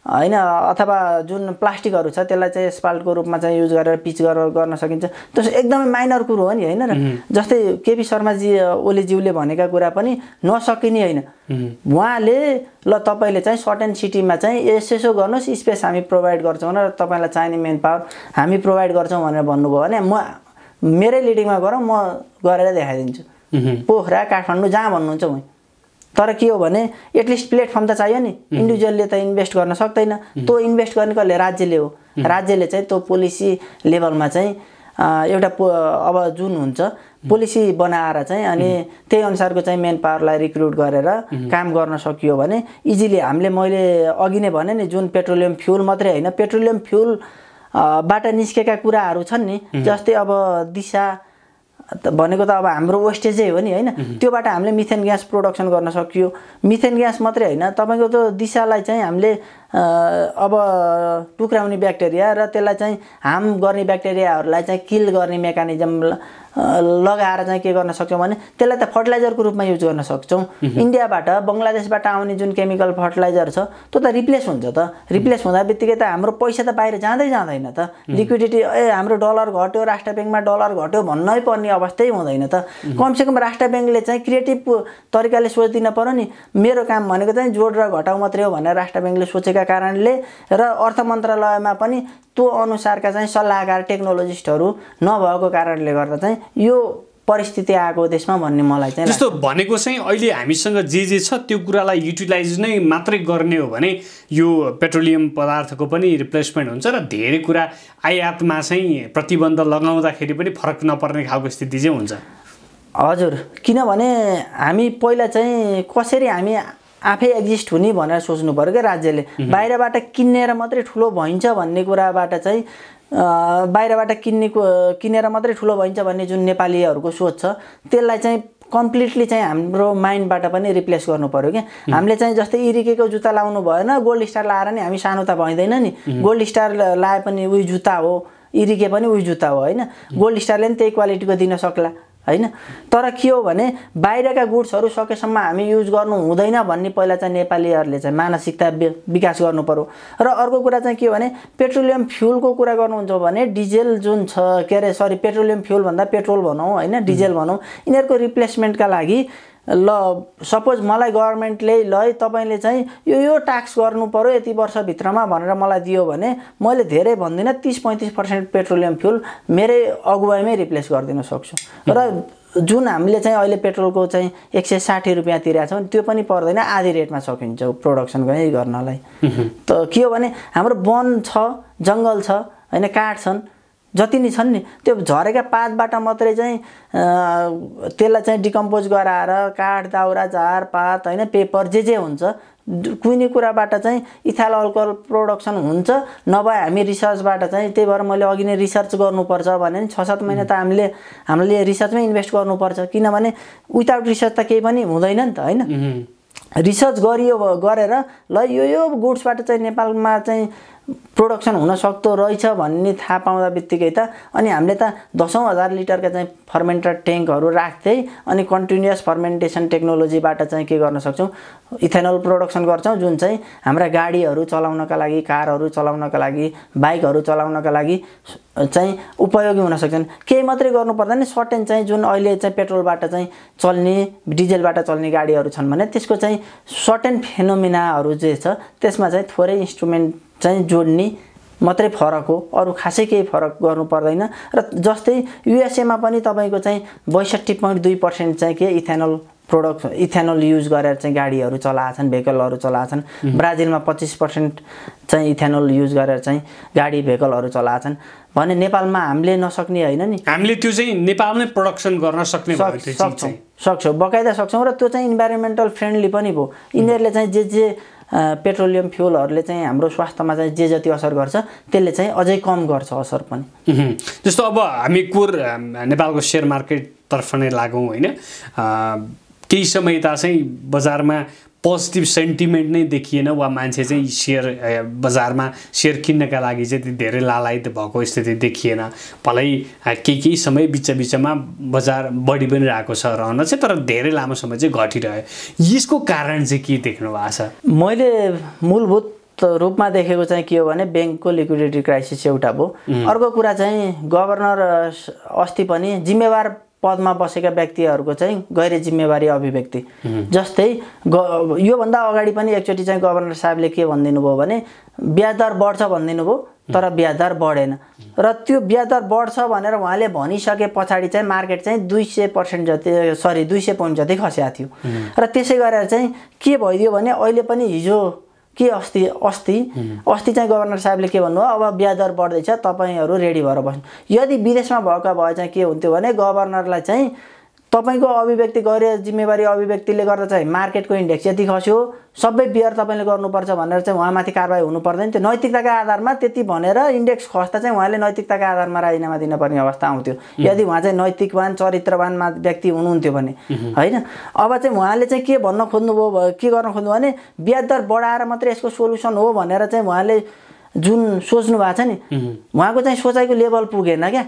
होइन अथवा जुन प्लास्टिकहरू छ त्यसलाई चाहिँ स्पाल्टको रूपमा चाहिँ युज गरेर पिच गरेर गर्न सकिन्छ त्यो एकदमै माइनर कुरो हो नि होइन र जस्तै केपी शर्माजी ओलीज्यूले भनेका कुरा पनि नसकिने होइन उहाँले ल तपाईँले चाहिँ सर्ट एन्ड सिटीमा चाहिँ यसो गर्नुहोस् स्पेस हामी प्रोभाइड गर्छौँ र तपाईँलाई चाहिने मेन पावर हामी प्रोभाइड गर्छौँ भनेर भन्नुभयो भने म मेरै लिडिङमा गरौँ म गरेर देखाइदिन्छु पोखरा काठमाडौँ जहाँ भन्नुहुन्छ उहीँ तर के हो भने एटलिस्ट प्लेटफर्म त चाहियो नि इन्डिभिजुअलले त इन्भेस्ट गर्न सक्दैन त्यो इन्भेस्ट गर्ने कसले राज्यले हो राज्यले चाहिँ त्यो पोलिसी लेभलमा चाहिँ एउटा पो अब जुन हुन्छ पोलिसी बनाएर चाहिँ अनि त्यही अनुसारको चाहिँ मेन पावरलाई रिक्रुट गरेर काम गर्न सकियो भने इजिली हामीले मैले अघि नै भने नि जुन पेट्रोलियम फ्युल मात्रै होइन पेट्रोलियम फ्युलबाट निस्केका कुराहरू छन् नि जस्तै अब दिशा भनेको त अब हाम्रो वेस्टेजै हो नि होइन त्योबाट हामीले मिथेन ग्यास प्रोडक्सन गर्न सकियो मिथेन ग्यास मात्रै होइन तपाईँको त्यो दिशालाई चाहिँ हामीले अब टुक्राउने ब्याक्टेरिया र त्यसलाई चाहिँ हार्म गर्ने ब्याक्टेरियाहरूलाई चाहिँ किल गर्ने मेकानिजम लगाएर चाहिँ के गर्न सक्छौँ भने त्यसलाई त फर्टिलाइजरको रूपमा युज गर्न सक्छौँ इन्डियाबाट बङ्गलादेशबाट आउने जुन केमिकल फर्टिलाइजर छ त्यो त रिप्लेस हुन्छ त रिप्लेस हुँदा बित्तिकै त हाम्रो पैसा त बाहिर जाँदै जाँदैन त लिक्विडिटी ए हाम्रो डलर घट्यो राष्ट्र ब्याङ्कमा डलर घट्यो भन्नै पर्ने अवस्थै हुँदैन त कमसेकम राष्ट्र ब्याङ्कले चाहिँ क्रिएटिभ तरिकाले सोचिदिन पऱ्यो नि मेरो काम भनेको चाहिँ जोड र घटाउ मात्रै हो भनेर राष्ट्र ब्याङ्कले सोचेको भएका कारणले र अर्थ मन्त्रालयमा पनि त्यो अनुसारका चाहिँ सल्लाहकार टेक्नोलोजिस्टहरू नभएको कारणले गर्दा चाहिँ यो परिस्थिति आएको देशमा भन्ने मलाई चाहिँ जस्तो भनेको चाहिँ अहिले हामीसँग जे जे छ त्यो कुरालाई युटिलाइज नै मात्रै गर्ने हो भने यो पेट्रोलियम पदार्थको पनि रिप्लेसमेन्ट हुन्छ र धेरै कुरा आयातमा चाहिँ प्रतिबन्ध लगाउँदाखेरि पनि फरक नपर्ने खालको स्थिति चाहिँ हुन्छ हजुर किनभने हामी पहिला चाहिँ कसरी हामी आफै एक्जिस्ट हुने भनेर सोच्नु पऱ्यो क्या राज्यले बाहिरबाट किनेर मात्रै ठुलो भइन्छ भन्ने कुराबाट चाहिँ बाहिरबाट किन्नेको किनेर मात्रै ठुलो भइन्छ भन्ने जुन नेपालीहरूको सोच छ त्यसलाई चाहिँ कम्प्लिटली चाहिँ हाम्रो माइन्डबाट पनि रिप्लेस गर्नु पऱ्यो क्या हामीले चाहिँ जस्तै इरिकेको जुत्ता लाउनु भएन गोल्ड स्टार लाएर नि हामी सानो त भइँदैन नि गोल्ड स्टार लाए पनि उयो जुत्ता हो इरिके पनि उयो जुत्ता हो होइन गोल्ड स्टारले पनि त्यही क्वालिटीको दिन सक्ला होइन तर के हो भने बाहिरका गुड्सहरू सकेसम्म हामी युज गर्नु हुँदैन भन्ने पहिला चाहिँ नेपालीहरूले चाहिँ मानसिकता विकास गर्नु पऱ्यो र अर्को कुरा चाहिँ के हो भने पेट्रोलियम फ्युलको कुरा गर्नुहुन्छ भने डिजेल जुन छ के अरे सरी पेट्रोलियम भन्दा पेट्रोल भनौँ होइन डिजेल भनौँ यिनीहरूको रिप्लेसमेन्टका लागि ल सपोज मलाई गभर्मेन्टले ल है तपाईँले चाहिँ यो यो ट्याक्स गर्नु पऱ्यो यति वर्षभित्रमा भनेर मलाई दियो भने मैले धेरै भन्दिनँ तिस पैँतिस पर्सेन्ट पेट्रोलियम फ्युल मेरै अगुवाईमै रिप्लेस गरिदिन सक्छु र जुन हामीले चाहिँ अहिले पेट्रोलको चाहिँ एक सय साठी रुपियाँ तिरेछौँ त्यो पनि पर्दैन आधी रेटमा सकिन्छ प्रोडक्सन गर्नलाई त के हो भने हाम्रो वन छ जङ्गल छ होइन काठ छन् जति नै छन् नि त्यो झरेका पातबाट मात्रै चाहिँ त्यसलाई चाहिँ डिकम्पोज गराएर काठ दाउरा झार पात होइन पेपर जे जे हुन्छ कुनै कुराबाट चाहिँ इथाल अल्कोहल प्रोडक्सन हुन्छ नभए हामी रिसर्चबाट चाहिँ त्यही भएर मैले अघि नै रिसर्च गर्नुपर्छ भने छ सात महिना त हामीले हामीले रिसर्चमै इन्भेस्ट गर्नुपर्छ किनभने विदाउट रिसर्च त केही पनि हुँदैन नि त होइन रिसर्च गरियो गरेर ल यो यो गुड्सबाट चाहिँ नेपालमा चाहिँ प्रोडक्सन हुन हुनसक्दो रहेछ भन्ने थाहा पाउँदा बित्तिकै त अनि हामीले त दसौँ हजार लिटरका चाहिँ फर्मेन्टर ट्याङ्कहरू राख्दै अनि कन्टिन्युस फर्मेन्टेसन टेक्नोलोजीबाट चाहिँ के गर्न सक्छौँ इथेनल प्रोडक्सन गर्छौँ जुन चाहिँ हाम्रा गाडीहरू चलाउनका लागि कारहरू चलाउनका लागि बाइकहरू चलाउनका लागि चाहिँ उपयोगी हुन सक्छन् केही मात्रै गर्नु पर्दैन सर्टेन चाहिँ जुन अहिले चाहिँ पेट्रोलबाट चाहिँ चल्ने डिजेलबाट चल्ने गाडीहरू छन् भने त्यसको चाहिँ सर्टेन फेनोमिनाहरू जे छ त्यसमा चाहिँ थोरै इन्स्ट्रुमेन्ट चाहिँ जोड्ने मात्रै फरक हो अरू खासै केही फरक गर्नु पर्दैन र जस्तै युएसएमा पनि तपाईँको चाहिँ बैसठी पोइन्ट दुई पर्सेन्ट चाहिँ के इथेनल प्रोडक्ट इथेनल युज गरेर चाहिँ गाडीहरू चलाएछन् भेहिकलहरू चलाएछन् ब्राजिलमा पच्चिस पर्सेन्ट चाहिँ इथेनल युज गरेर चाहिँ गाडी भेहिकलहरू चलाएछन् भने नेपालमा हामीले नसक्ने होइन नि हामीले त्यो चाहिँ नेपालमै प्रोडक्सन गर्न सक्ने सक्छौँ सक्छौँ बकाइदा सक्छौँ र त्यो चाहिँ इन्भाइरोमेन्टल फ्रेन्डली पनि भयो यिनीहरूले चाहिँ जे जे पेट्रोलियम फ्युलहरूले चाहिँ हाम्रो स्वास्थ्यमा चाहिँ जे जति असर गर्छ त्यसले चाहिँ अझै कम गर्छ असर पनि जस्तो अब हामी कुर नेपालको सेयर मार्केटतर्फ नै लागौँ होइन केही समय यता चाहिँ बजारमा पोजिटिभ सेन्टिमेन्ट नै देखिएन वा मान्छे चाहिँ सेयर बजारमा सेयर किन्नका लागि चाहिँ धेरै लालायत भएको स्थिति देखिएन भलै केही केही समय बिच बिचमा बजार बढी पनि रहेको छ रहन चाहिँ तर धेरै लामो समय चाहिँ घटिरह्यो यसको कारण चाहिँ के देख्नु भएको छ मैले मूलभूत रूपमा देखेको चाहिँ के हो भने ब्याङ्कको लिक्विडिटी क्राइसिस एउटा भयो अर्को कुरा चाहिँ गभर्नर अस्ति पनि जिम्मेवार पदमा बसेका व्यक्तिहरूको चाहिँ गैर जिम्मेवारी अभिव्यक्ति जस्तै ग योभन्दा अगाडि पनि एकचोटि चाहिँ गभर्नर साहबले के भनिदिनु भयो भने ब्याज दर बढ्छ भनिदिनु भयो तर ब्याज दर बढेन र त्यो ब्याज दर बढ्छ भनेर उहाँले भनिसके पछाडि चाहिँ मार्केट चाहिँ दुई सय पर्सेन्ट जति सरी दुई सय पोइन्ट जति खस्याएको थियो र त्यसै गरेर चाहिँ के भइदियो भने अहिले पनि हिजो के अस्ति अस्ति अस्ति चाहिँ गभर्नर साहेबले के भन्नुभयो अब ब्याज दर बढ्दैछ तपाईँहरू रेडी भएर बस्नु यदि विदेशमा भएका भए चाहिँ के हुन्थ्यो भने गभर्नरलाई चाहिँ तपाईँको अभिव्यक्ति गैर जिम्मेवारी अभिव्यक्तिले गर्दा चाहिँ मार्केटको इन्डेक्स यति खस्यो सबै बियर तपाईँले गर्नुपर्छ भनेर चाहिँ उहाँमाथि कारवाही हुनु पर्दैन थियो नैतिकताका आधारमा त्यति भनेर इन्डेक्स खस्दा चाहिँ उहाँले नैतिकताका आधारमा राजीनामा दिनुपर्ने अवस्था आउँथ्यो यदि उहाँ चाहिँ नैतिकवान चरित्रवान व्यक्ति हुनुहुन्थ्यो भने होइन अब चाहिँ उहाँले चाहिँ के भन्न खोज्नुभयो के गर्न खोज्नु भने ब्याज दर बढाएर मात्रै यसको सोल्युसन हो भनेर चाहिँ उहाँले जुन सोच्नु भएको छ नि उहाँको चाहिँ सोचाइको लेभल पुगेन क्या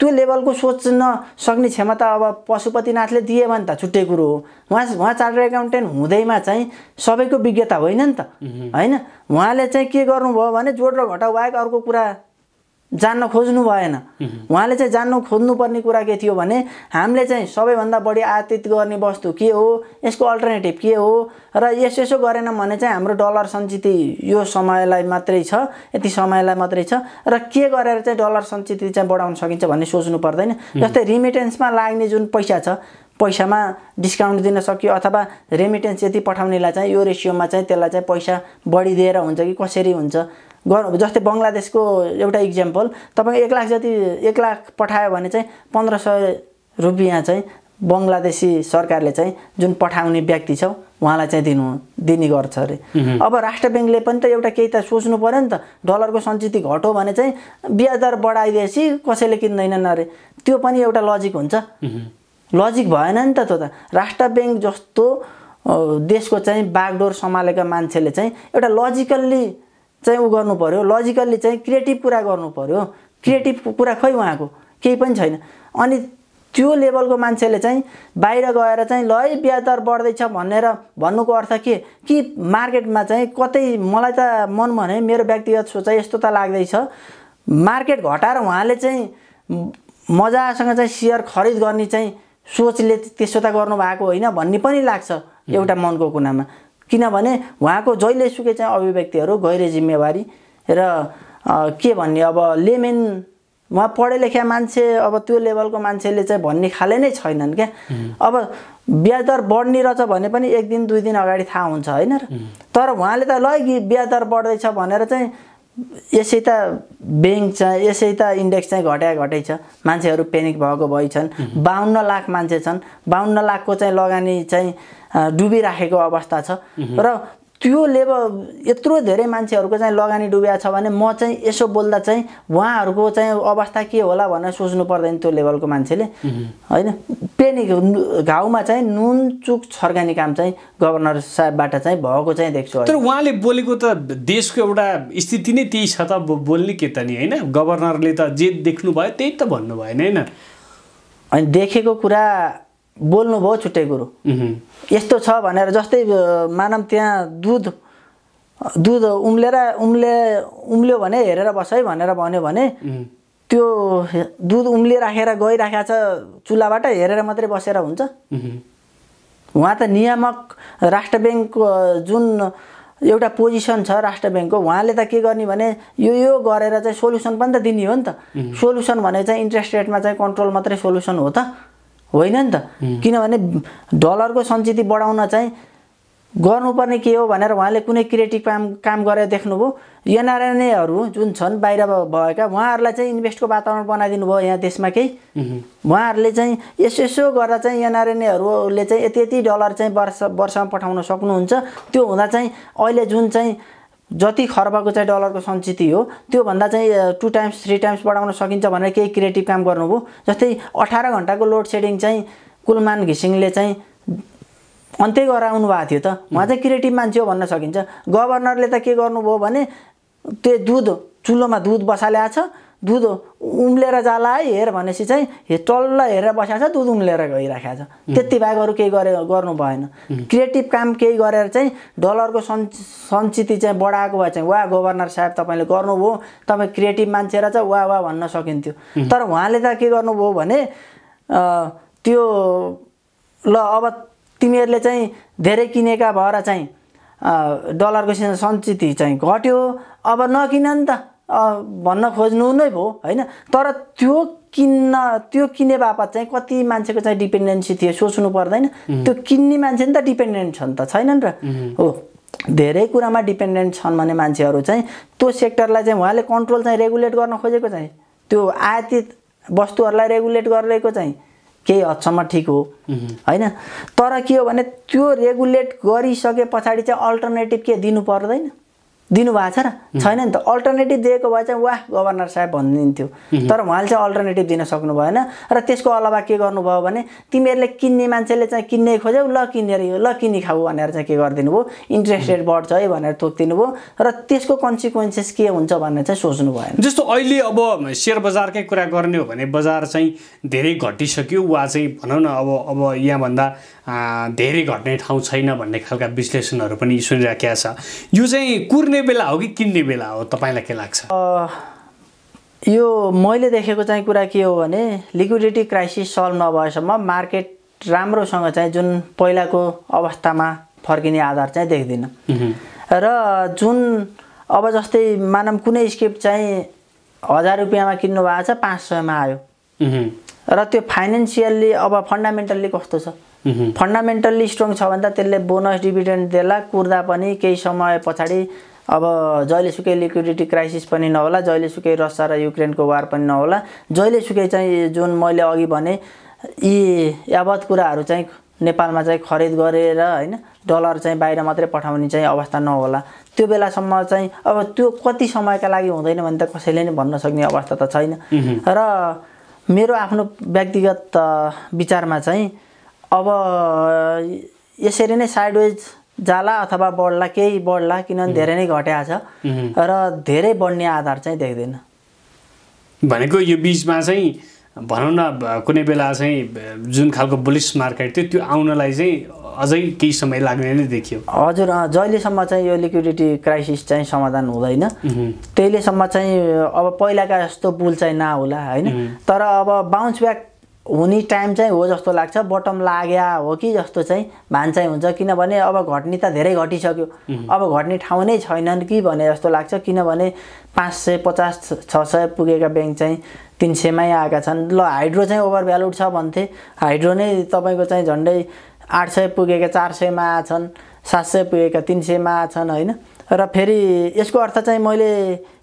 त्यो लेभलको सोच्न सक्ने क्षमता अब पशुपतिनाथले दिए भने त छुट्टै कुरो हो उहाँ उहाँ चार्टर एकाउन्टेन्ट हुँदैमा चाहिँ सबैको विज्ञता होइन नि त होइन उहाँले चाहिँ के गर्नुभयो भने जोड र घटाउ बाहेक अर्को कुरा जान्न खोज्नु भएन उहाँले चाहिँ जान्नु खोज्नुपर्ने कुरा के थियो भने हामीले चाहिँ सबैभन्दा बढी आयातित गर्ने वस्तु के हो यसको अल्टरनेटिभ के हो र यसो यसो गरेन भने चाहिँ हाम्रो डलर सञ्चिति यो समयलाई मात्रै छ यति समयलाई मात्रै छ र के गरेर चाहिँ डलर सञ्चिति चाहिँ बढाउन सकिन्छ भन्ने सोच्नु पर्दैन जस्तै रिमिटेन्समा लाग्ने जुन पैसा छ पैसामा डिस्काउन्ट दिन सकियो अथवा रेमिटेन्स यति पठाउनेलाई चाहिँ यो रेसियोमा चाहिँ त्यसलाई चाहिँ पैसा बढी दिएर हुन्छ कि कसरी हुन्छ गर्नु जस्तै बङ्गलादेशको एउटा इक्जाम्पल तपाईँ एक लाख जति एक लाख पठायो भने चाहिँ पन्ध्र सय रुपियाँ चाहिँ बङ्गलादेशी सरकारले चाहिँ जुन पठाउने व्यक्ति छ उहाँलाई चाहिँ दिनु दिने गर्छ अरे अब राष्ट्र ब्याङ्कले पनि त एउटा केही त सोच्नु पऱ्यो नि त डलरको सञ्चित घटो भने चाहिँ ब्याज दर बढाइदिएपछि कसैले किन्दैनन् अरे त्यो पनि एउटा लजिक हुन्छ लजिक भएन नि त त्यो त राष्ट्र ब्याङ्क जस्तो देशको चाहिँ बागडोर सम्हालेका मान्छेले चाहिँ एउटा लजिकल्ली चाहिँ ऊ गर्नु पऱ्यो लजिकल्ली चाहिँ क्रिएटिभ कुरा गर्नु पऱ्यो क्रिएटिभ कुरा खै उहाँको केही पनि छैन अनि त्यो लेभलको मान्छेले चाहिँ बाहिर गएर चाहिँ ल है ब्याज दर बढ्दैछ भनेर भन्नुको अर्थ के कि मार्केटमा चाहिँ कतै मलाई त मन भने मेरो व्यक्तिगत सोचाइ यस्तो त लाग्दैछ मार्केट घटाएर उहाँले चाहिँ मजासँग चाहिँ सेयर खरिद गर्ने चाहिँ सोचले त्यसो त गर्नुभएको होइन भन्ने पनि लाग्छ एउटा मनको कुनामा किनभने उहाँको जहिलेसुकै चाहिँ अभिव्यक्तिहरू गैर जिम्मेवारी र के भन्ने अब लेमेन उहाँ पढे लेख्या मान्छे अब त्यो लेभलको मान्छेले चाहिँ भन्ने खाले नै छैनन् क्या अब ब्याज दर बढ्ने रहेछ भने पनि एक दिन दुई दिन अगाडि थाहा हुन्छ होइन र तर उहाँले त ल ब्याज दर बढ्दैछ भनेर चाहिँ यसै त ब्याङ्क छ यसै त इन्डेक्स चाहिँ घट्या घटै छ मान्छेहरू पेनिक भएको भइछन् बाहन्न लाख मान्छे छन् बाहन्न लाखको चाहिँ लगानी चाहिँ डुबिराखेको अवस्था छ र त्यो लेभल यत्रो धेरै मान्छेहरूको चाहिँ लगानी डुबिया छ भने म चाहिँ यसो बोल्दा चाहिँ उहाँहरूको चाहिँ अवस्था के होला भनेर सोच्नु पर्दैन त्यो लेभलको मान्छेले होइन पेनिक घाउमा चाहिँ नुन चुक छर्काने काम चाहिँ गभर्नर साहेबबाट चाहिँ भएको चाहिँ देख्छु तर उहाँले बोलेको त देशको एउटा स्थिति नै त्यही छ त बोल्ने के त नि होइन गभर्नरले त जे भयो त्यही त भन्नु भएन होइन अनि देखेको कुरा बोल्नु बोल्नुभयो छुट्टै कुरो यस्तो छ भनेर जस्तै मानव त्यहाँ दुध दुध उम्लेर उम्ले उम्ल्यो भने हेरेर बस है भनेर भन्यो भने त्यो दुध उम्लिराखेर गइराखेको छ चुल्हाबाट हेरेर मात्रै बसेर हुन्छ उहाँ त नियामक राष्ट्र ब्याङ्कको जुन एउटा पोजिसन छ राष्ट्र ब्याङ्कको उहाँले त के गर्ने भने यो यो गरेर चाहिँ सोल्युसन पनि त दिने हो नि त सोल्युसन भने चाहिँ इन्ट्रेस्ट रेटमा चाहिँ कन्ट्रोल मात्रै सोल्युसन हो त होइन नि त किनभने डलरको सञ्चित बढाउन चाहिँ गर्नुपर्ने के हो भनेर उहाँले कुनै क्रिएटिभ काम काम गरेर देख्नुभयो एनआरएनएहरू जुन छन् बाहिर भएका उहाँहरूलाई चाहिँ इन्भेस्टको वातावरण बनाइदिनु भयो यहाँ देशमा केही उहाँहरूले चाहिँ यसो यसो गर्दा चाहिँ एनआरएनएहरूले चाहिँ यति यति डलर चाहिँ वर्ष वर्षमा पठाउन सक्नुहुन्छ त्यो हुँदा चाहिँ अहिले जुन चाहिँ जति खर्बको चाहिँ डलरको सञ्चिति हो त्योभन्दा चाहिँ टु टाइम्स थ्री टाइम्स बढाउन सकिन्छ भनेर केही क्रिएटिभ काम गर्नुभयो जस्तै अठार घन्टाको लोड सेडिङ चाहिँ कुलमान घिसिङले चाहिँ अन्त्य गरेर आउनुभएको थियो त उहाँ चाहिँ क्रिएटिभ मान्छे हो भन्न सकिन्छ गभर्नरले त के गर्नुभयो भने त्यो दुध चुलोमा दुध बसाले आएको छ दुध उम्लेर जाला है हेर भनेपछि चाहिँ टल्ल हेरेर बसेको छ दुध उम्लेर गइराखेको छ त्यति बाहेक अरू केही गरे गर्नु भएन क्रिएटिभ काम केही गरेर चाहिँ डलरको सन् सञ्चिति चाहिँ बढाएको भए चाहिँ वा गभर्नर साहेब तपाईँले गर्नुभयो तपाईँ क्रिएटिभ मान्छे रहेछ वा वा भन्न सकिन्थ्यो तर उहाँले त के गर्नुभयो भने त्यो ल अब तिमीहरूले चाहिँ धेरै किनेका भएर चाहिँ डलरको सञ्चिति चाहिँ घट्यो अब नकिन नि त भन्न खोज्नु नै भयो होइन तर त्यो किन्न त्यो किने बापत चाहिँ कति मान्छेको चाहिँ डिपेन्डेन्सी थियो सोच्नु पर्दैन त्यो किन्ने मान्छे नि त डिपेन्डेन्ट छन् त छैनन् र हो धेरै कुरामा डिपेन्डेन्ट छन् भने मान्छेहरू चाहिँ त्यो सेक्टरलाई चाहिँ उहाँले कन्ट्रोल चाहिँ रेगुलेट गर्न खोजेको चाहिँ त्यो आयातित वस्तुहरूलाई रेगुलेट गरेको चाहिँ केही हदसम्म ठिक हो होइन तर के हो भने त्यो रेगुलेट गरिसके पछाडि चाहिँ अल्टरनेटिभ के दिनु पर्दैन दिनुभएको छ र छैन नि त अल्टरनेटिभ दिएको भए चाहिँ वाह गभर्नर साहेब भनिदिन्थ्यो तर उहाँले चाहिँ अल्टरनेटिभ दिन सक्नु भएन र त्यसको अलावा के गर्नुभयो भने तिमीहरूले किन्ने मान्छेले चाहिँ किन्ने खोज्यौ ल किनेर यो ल किनी खाऊ भनेर चाहिँ के गरिदिनु भयो इन्ट्रेस्ट रेट बढ्छ है भनेर थोकिदिनु भयो र त्यसको कन्सिक्वेन्सेस के हुन्छ भनेर चाहिँ सोच्नु भएन जस्तो अहिले अब सेयर बजारकै कुरा गर्ने हो भने बजार चाहिँ धेरै घटिसक्यो वा चाहिँ भनौँ न अब अब यहाँभन्दा धेरै घट्ने ठाउँ छैन भन्ने खालका विश्लेषणहरू पनि सुनिराखेका छ यो चाहिँ कुर्ने बेला हो कि किन्ने बेला हो तपाईँलाई के लाग्छ यो मैले देखेको चाहिँ कुरा के हो भने लिक्विडिटी क्राइसिस सल्भ नभएसम्म मार्केट राम्रोसँग चाहिँ जुन पहिलाको अवस्थामा फर्किने आधार चाहिँ देख्दिनँ र जुन अब जस्तै मानव कुनै स्किप चाहिँ हजार रुपियाँमा किन्नु भएको छ पाँच सयमा आयो र त्यो फाइनेन्सियल्ली अब फन्डामेन्टल्ली कस्तो छ फन्डामेन्टल्ली mhm. स्ट्रङ छ भने त त्यसले बोनस डिभिडेन्ड देला कुर्दा पनि केही समय पछाडि अब जहिलेसुकै लिक्विडिटी क्राइसिस पनि नहोला जहिलेसुकै रसिया र युक्रेनको वार पनि नहोला जहिलेसुकै चाहिँ जुन मैले अघि भने यी यावत कुराहरू चाहिँ नेपालमा चाहिँ खरिद गरेर होइन डलर चाहिँ बाहिर मात्रै पठाउने चाहिँ अवस्था नहोला त्यो बेलासम्म चाहिँ अब त्यो कति समयका लागि हुँदैन भने त कसैले नै भन्न सक्ने अवस्था त छैन mhm. र मेरो आफ्नो व्यक्तिगत विचारमा चाहिँ अब यसरी नै साइडवेज जाला अथवा बढ्ला केही बढ्ला किनभने धेरै नै घट्या छ र धेरै बढ्ने आधार चाहिँ देख्दैन भनेको यो बिचमा चाहिँ भनौँ न कुनै बेला चाहिँ जुन खालको बुलिस मार्केट थियो त्यो आउनलाई चाहिँ अझै केही समय लाग्ने नै देखियो हजुर जहिलेसम्म चाहिँ यो लिक्विडिटी क्राइसिस चाहिँ समाधान हुँदैन त्यहीलेसम्म चाहिँ अब पहिलाका जस्तो बुल चाहिँ नहोला होइन तर अब बााउन्स ब्याक हुने टाइम चाहिँ हो जस्तो लाग्छ बटम लाग्या हो कि जस्तो चाहिँ चाहिँ हुन्छ किनभने अब घट्ने त धेरै घटिसक्यो अब घट्ने ठाउँ नै छैनन् कि भने जस्तो लाग्छ किनभने पाँच सय पचास छ सय पुगेका ब्याङ्क चाहिँ तिन सयमै आएका छन् ल हाइड्रो चाहिँ ओभर भ्यालुड छ भन्थे हाइड्रो नै तपाईँको चाहिँ झन्डै आठ सय पुगेका चार सयमा आएछन् सात सय पुगेका तिन सयमा आएछन् होइन र फेरि यसको अर्थ चाहिँ मैले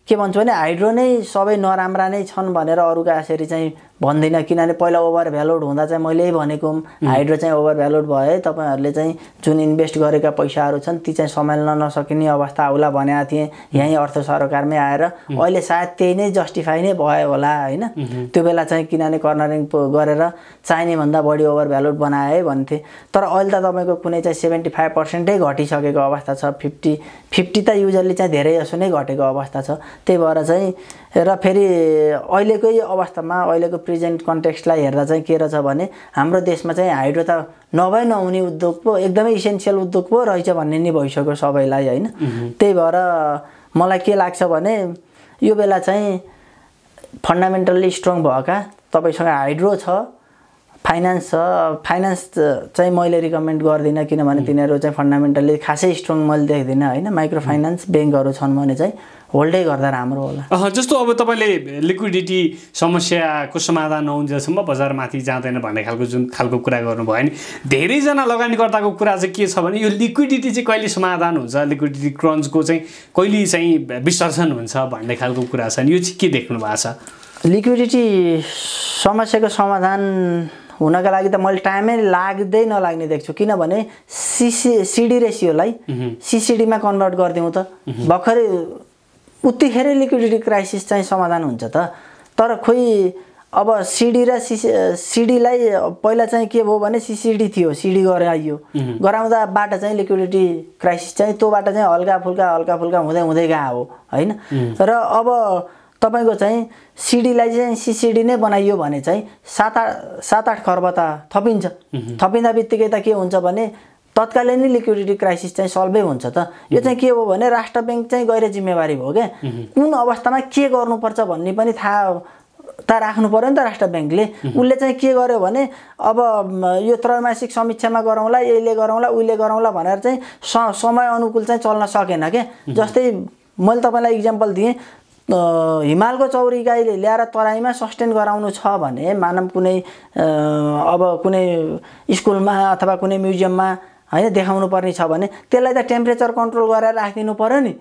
के भन्छु भने हाइड्रो नै सबै नराम्रा नै छन् भनेर अरूका यसरी चाहिँ भन्दिनँ किनभने पहिला ओभर भ्यालोड हुँदा चाहिँ मैले भनेको हाइड्रो चाहिँ ओभर भ्यालोड भयो है तपाईँहरूले चाहिँ जुन इन्भेस्ट गरेका पैसाहरू छन् ती चाहिँ सम्हाल्न नसकिने अवस्था होला भनेका थिएँ यहीँ अर्थ सरकारमै आएर अहिले सायद त्यही नै जस्टिफाई नै भयो होला होइन त्यो बेला चाहिँ किनभने कर्नरिङ गरेर चाहिनेभन्दा बढी ओभर भ्यालोड बनाए है भन्थे तर अहिले त तपाईँको कुनै चाहिँ सेभेन्टी फाइभ पर्सेन्टै घटिसकेको अवस्था छ फिफ्टी फिफ्टी त युजरले चाहिँ धेरै जसो नै घटेको अवस्था छ त्यही भएर चाहिँ र फेरि अहिलेकै अवस्थामा अहिलेको प्रेजेन्ट कन्टेक्स्टलाई हेर्दा चाहिँ के रहेछ भने हाम्रो देशमा चाहिँ हाइड्रो त नभए नहुने उद्योग पो एकदमै इसेन्सियल उद्योग पो रहेछ भन्ने नै भइसक्यो सबैलाई होइन त्यही भएर मलाई के लाग्छ भने यो बेला चाहिँ फन्डामेन्टल्ली स्ट्रङ भएका तपाईँसँग हाइड्रो छ फाइनेन्स छ फाइनेन्स चाहिँ मैले रिकमेन्ड गर्दिनँ किनभने तिनीहरू चाहिँ फन्डामेन्टल्ली खासै स्ट्रङ मैले देख्दिनँ होइन माइक्रो फाइनेन्स ब्याङ्कहरू छन् भने चाहिँ होल्डै गर्दा राम्रो होला जस्तो अब तपाईँले लिक्विडिटी समस्याको समाधान नहुन्जेलसम्म बजारमाथि जाँदैन भन्ने खालको जुन खालको कुरा गर्नुभयो नि धेरैजना लगानीकर्ताको कुरा चाहिँ के छ भने यो लिक्विडिटी चाहिँ कहिले समाधान हुन्छ लिक्विडिटी क्रन्चको चाहिँ कहिले चाहिँ विसर्जन हुन्छ भन्ने खालको कुरा छ नि यो चाहिँ के देख्नु भएको छ लिक्विडिटी समस्याको समाधान हुनका लागि त मैले टाइमै लाग्दै नलाग्ने देख्छु किनभने सिसी सिडी रेसियोलाई सिसिडीमा कन्भर्ट गरिदिउँ त भर्खरै उत्तिखेरै लिक्विडिटी क्राइसिस चाहिँ समाधान हुन्छ त तर खोइ अब सिडी र सिसी सिडीलाई पहिला चाहिँ के भयो भने सिसिडी थियो सिडी गराइयो गराउँदाबाट चाहिँ लिक्विडिटी क्राइसिस चाहिँ त्योबाट चाहिँ हल्का फुल्का हल्का फुल्का हुँदै हुँदै गएको हो होइन र अब तपाईँको चाहिँ सिडीलाई चाहिँ सिसिडी नै बनाइयो भने चाहिँ सात आठ सात आठ खर्ब त थपिन्छ थपिँदा बित्तिकै त के हुन्छ भने तत्कालै नै लिक्विडिटी क्राइसिस चाहिँ सल्भै हुन्छ त यो चाहिँ के हो भने राष्ट्र ब्याङ्क चाहिँ गैर जिम्मेवारी भयो क्या कुन अवस्थामा के गर्नुपर्छ भन्ने पनि थाहा त राख्नु पऱ्यो नि त राष्ट्र ब्याङ्कले उसले चाहिँ के गर्यो भने अब यो त्रैमासिक समीक्षामा गरौँला यसले गरौँला उसले गरौँला भनेर चाहिँ समय अनुकूल चाहिँ चल्न सकेन क्या जस्तै मैले तपाईँलाई इक्जाम्पल दिएँ हिमालको चौरी गाईले ल्याएर तराईमा सस्टेन गराउनु छ भने मानव कुनै अब कुनै स्कुलमा अथवा कुनै म्युजियममा होइन देखाउनु पर्ने छ भने त्यसलाई त टेम्परेचर कन्ट्रोल गरेर राखिदिनु पऱ्यो नि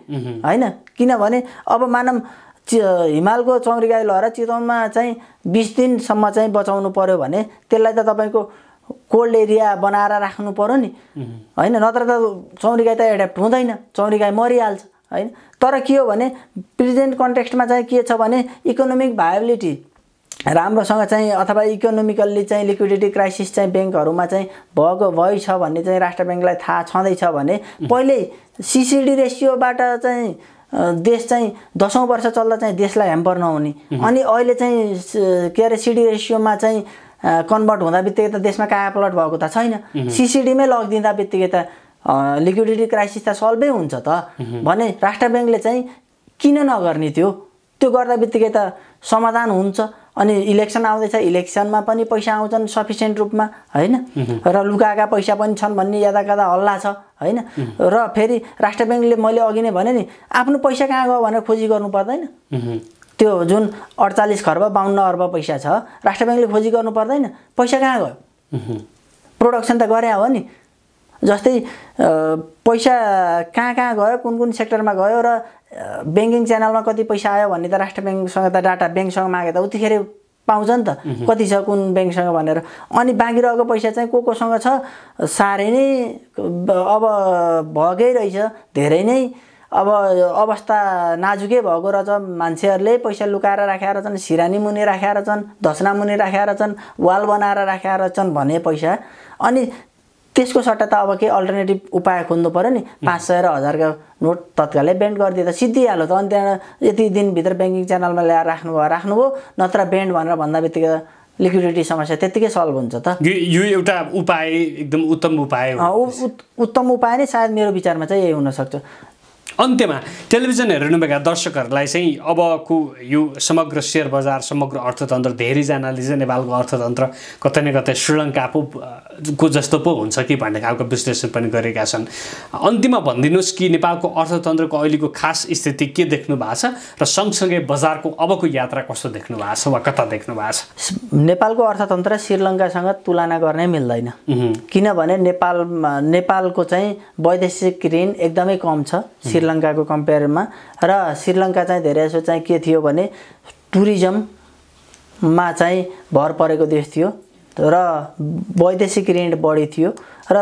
होइन किनभने अब मानव चि हिमालको चौरी गाई लगाएर चितवनमा चाहिँ बिस दिनसम्म चाहिँ बचाउनु पऱ्यो भने त्यसलाई त तपाईँको कोल्ड एरिया बनाएर राख्नु पऱ्यो नि होइन नत्र त चौरी गाई त एड्याप्ट हुँदैन चौरी गाई मरिहाल्छ होइन तर के हो भने प्रेजेन्ट कन्टेक्स्टमा चाहिँ के छ भने इकोनोमिक भायोबिलिटी राम्रोसँग चाहिँ अथवा इकोनोमिकल्ली चाहिँ लिक्विडिटी क्राइसिस चाहिँ ब्याङ्कहरूमा चाहिँ भएको भइ छ भन्ने चाहिँ राष्ट्र ब्याङ्कलाई थाहा छँदैछ भने पहिल्यै सिसिडी रेसियोबाट चाहिँ देश चाहिँ दसौँ वर्ष चल्दा चाहिँ देशलाई ह्याम्पर नहुने अनि अहिले चाहिँ के अरे सिडी रेसियोमा चाहिँ कन्भर्ट हुँदा बित्तिकै त देशमा कायापलट भएको त छैन सिसिडीमै लगिदिँदा बित्तिकै त लिक्विडिटी क्राइसिस त सल्भै हुन्छ त भने राष्ट्र ब्याङ्कले चाहिँ किन नगर्ने त्यो त्यो गर्दा बित्तिकै त समाधान हुन्छ अनि इलेक्सन आउँदैछ इलेक्सनमा पनि पैसा आउँछन् सफिसियन्ट रूपमा होइन र लुकाएका पैसा पनि छन् भन्ने यता कता हल्ला छ होइन र फेरि राष्ट्र ब्याङ्कले मैले अघि नै भने नि आफ्नो पैसा कहाँ गयो भनेर खोजी गर्नु पर्दैन त्यो जुन अडचालिस खर्ब बाहन्न अर्ब पैसा छ राष्ट्र ब्याङ्कले खोजी गर्नु पर्दैन पैसा कहाँ गयो प्रोडक्सन त गरे हो नि जस्तै पैसा कहाँ कहाँ गयो कुन कुन सेक्टरमा गयो र ब्याङ्किङ च्यानलमा कति पैसा आयो भन्ने त राष्ट्र ब्याङ्कसँग त डाटा ब्याङ्कसँग मागे त उतिखेर पाउँछ नि त कति छ कुन ब्याङ्कसँग भनेर अनि बाँकी रहेको पैसा चाहिँ को कोसँग छ साह्रै नै अब भएकै रहेछ धेरै नै अब अवस्था नाजुकै भएको रहेछ मान्छेहरूले पैसा लुकाएर राखेर रहेछन् सिरानी मुनि राखेर रहेछन् धसना मुनि राखेर रहेछन् वाल बनाएर राखेर रहेछन् भने पैसा अनि त्यसको सट्टा त अब के अल्टरनेटिभ उपाय खोज्नु पऱ्यो नि पाँच सय र हजारको नोट तत्कालै ब्यान्ड गरिदिए त सिद्धिहाल्यो त अनि त्यहाँ यति दिनभित्र ब्याङ्किङ च्यानलमा ल्याएर राख्नु राख्नुभयो राख्नुभयो नत्र ब्यान्ड भनेर भन्दा बित्तिकै लिक्विडिटी समस्या त्यत्तिकै सल्भ हुन्छ त यो एउटा उपाय एकदम उत्तम उपाय हो उत्तम उपाय नै सायद मेरो विचारमा चाहिँ यही हुनसक्छ अन्त्यमा टेलिभिजन हेर्नुभएका दर्शकहरूलाई चाहिँ अबको यो समग्र सेयर बजार समग्र अर्थतन्त्र धेरैजनाले चाहिँ नेपालको अर्थतन्त्र कतै न कतै श्रीलङ्का पो को जस्तो पो हुन्छ कि भन्ने खालको विश्लेषण पनि गरेका छन् अन्तिममा भनिदिनुहोस् कि नेपालको अर्थतन्त्रको अहिलेको खास स्थिति के देख्नु भएको छ र सँगसँगै बजारको अबको यात्रा कस्तो देख्नु भएको छ वा कता देख्नु भएको छ नेपालको अर्थतन्त्र श्रीलङ्कासँग तुलना गर्नै मिल्दैन किनभने नेपाल नेपालको चाहिँ वैदेशिक ऋण एकदमै कम छ श्रीलङ्काको कम्पेयरमा र श्रीलङ्का चाहिँ धेरैजसो चाहिँ के थियो भने टुरिज्ममा चाहिँ भर परेको देश थियो र वैदेशिक ऋण बढी थियो र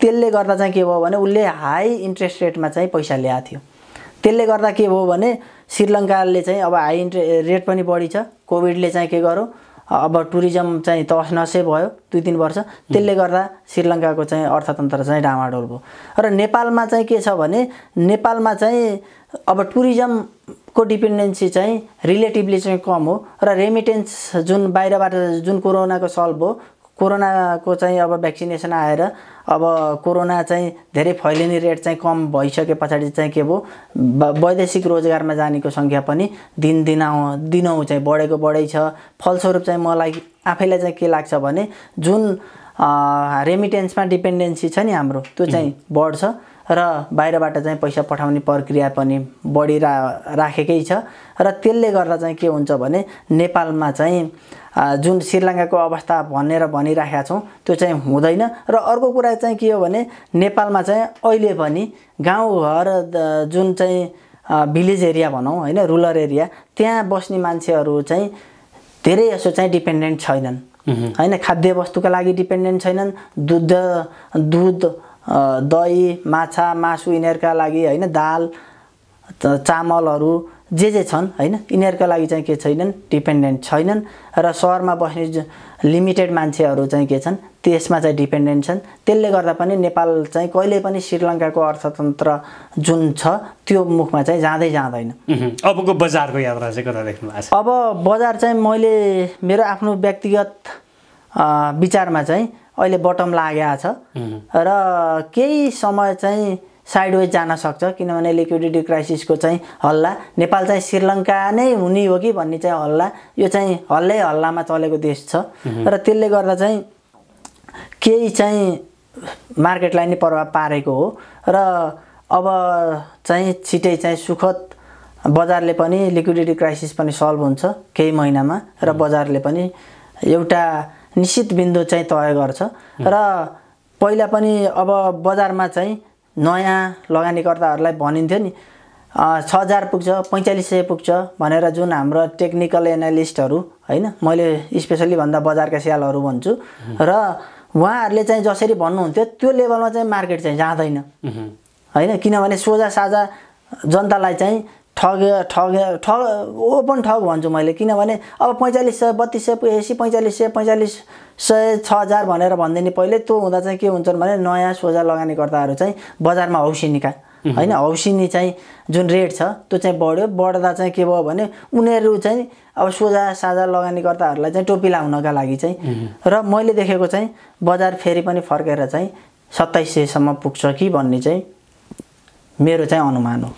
त्यसले गर्दा चाहिँ के भयो भने उसले हाई इन्ट्रेस्ट रेटमा चाहिँ पैसा ल्याएको थियो त्यसले गर्दा के भयो भने श्रीलङ्काले चाहिँ अब हाई इन्ट्रे रेट पनि बढी छ कोभिडले चाहिँ के गर्यो अब टुरिज्म चाहिँ तस नसे भयो दुई तिन वर्ष त्यसले गर्दा श्रीलङ्काको चाहिँ अर्थतन्त्र चाहिँ डामाडोल भयो र नेपालमा चाहिँ के छ भने नेपालमा चाहिँ अब टुरिज्मको डिपेन्डेन्सी चाहिँ रिलेटिभली चाहिँ कम हो र रेमिटेन्स जुन बाहिरबाट जुन कोरोनाको सल्भ हो कोरोनाको चाहिँ अब भ्याक्सिनेसन आएर अब कोरोना चाहिँ धेरै फैलिने रेट चाहिँ कम भइसके पछाडि चाहिँ के भयो वैदेशिक रोजगारमा जानेको सङ्ख्या पनि दिन दिनदिन दिनहुँ चाहिँ बढेको बढै छ फलस्वरूप चाहिँ मलाई आफैलाई चाहिँ के लाग्छ भने जुन रेमिटेन्समा डिपेन्डेन्सी छ नि हाम्रो त्यो चाहिँ बढ्छ र बाहिरबाट चाहिँ पैसा पठाउने प्रक्रिया पनि बढी रा राखेकै छ र त्यसले गर्दा चाहिँ के हुन्छ भने नेपालमा चाहिँ जुन श्रीलङ्काको अवस्था भनेर भनिराखेका छौँ त्यो चाहिँ हुँदैन र अर्को कुरा चाहिँ के हो भने नेपालमा चाहिँ अहिले पनि गाउँघर जुन चाहिँ भिलेज एरिया भनौँ होइन रुरल एरिया त्यहाँ बस्ने मान्छेहरू चाहिँ धेरै यसो चाहिँ डिपेन्डेन्ट छैनन् होइन खाद्य वस्तुका लागि डिपेन्डेन्ट छैनन् दुध दुध दही माछा मासु यिनीहरूका लागि होइन दाल चामलहरू जे जे छन् होइन यिनीहरूका लागि चाहिँ के छैनन् डिपेन्डेन्ट छैनन् र सहरमा बस्ने लिमिटेड मान्छेहरू चाहिँ के छन् त्यसमा चाहिँ डिपेन्डेन्ट छन् त्यसले गर्दा पनि नेपाल चाहिँ कहिले पनि श्रीलङ्काको अर्थतन्त्र जुन छ त्यो मुखमा चाहिँ जाँदै जाँदैन अबको बजारको यात्रा चाहिँ कता देख्नु भएको छ अब बजार चाहिँ मैले मेरो आफ्नो व्यक्तिगत विचारमा चाहिँ अहिले बटम लागेको छ र केही समय चाहिँ साइडवेज जान सक्छ किनभने लिक्विडिटी क्राइसिसको चाहिँ हल्ला नेपाल चाहिँ श्रीलङ्का नै हुने हो कि भन्ने चाहिँ हल्ला यो चाहिँ हल्लै हल्लामा चलेको देश छ र त्यसले गर्दा चाहिँ केही चाहिँ मार्केटलाई नै प्रभाव पारेको हो र अब चाहिँ छिटै चाहिँ सुखद बजारले पनि लिक्विडिटी क्राइसिस पनि सल्भ हुन्छ केही महिनामा र बजारले पनि एउटा निश्चित बिन्दु चाहिँ तय गर्छ र पहिला पनि अब बजारमा चाहिँ नयाँ लगानीकर्ताहरूलाई भनिन्थ्यो नि छ हजार पुग्छ पैँचालिस सय पुग्छ भनेर जुन हाम्रो टेक्निकल एनालिस्टहरू होइन मैले स्पेसल्ली भन्दा बजारका स्यालहरू भन्छु र उहाँहरूले चाहिँ जसरी भन्नुहुन्थ्यो त्यो लेभलमा चाहिँ मार्केट चाहिँ जाँदैन होइन किनभने सोझा साझा जनतालाई चाहिँ ठग ठग ठग पनि ठग भन्छु मैले किनभने अब पैँचालिस सय बत्तिस सय एसी पैँचालिस सय पैँचालिस सय छ हजार भनेर भनिदिने पहिले त्यो हुँदा चाहिँ के हुन्छन् भने नयाँ सोझा लगानीकर्ताहरू चाहिँ बजारमा हौसिनीका होइन हौसिनी चाहिँ जुन रेट छ त्यो चाहिँ बढ्यो बढ्दा चाहिँ के भयो भने उनीहरू चाहिँ अब सोझा साझा लगानीकर्ताहरूलाई चाहिँ टोपी लाउनका लागि चाहिँ र मैले देखेको चाहिँ बजार फेरि पनि फर्केर चाहिँ सत्ताइस सयसम्म पुग्छ कि भन्ने चाहिँ मेरो चाहिँ अनुमान हो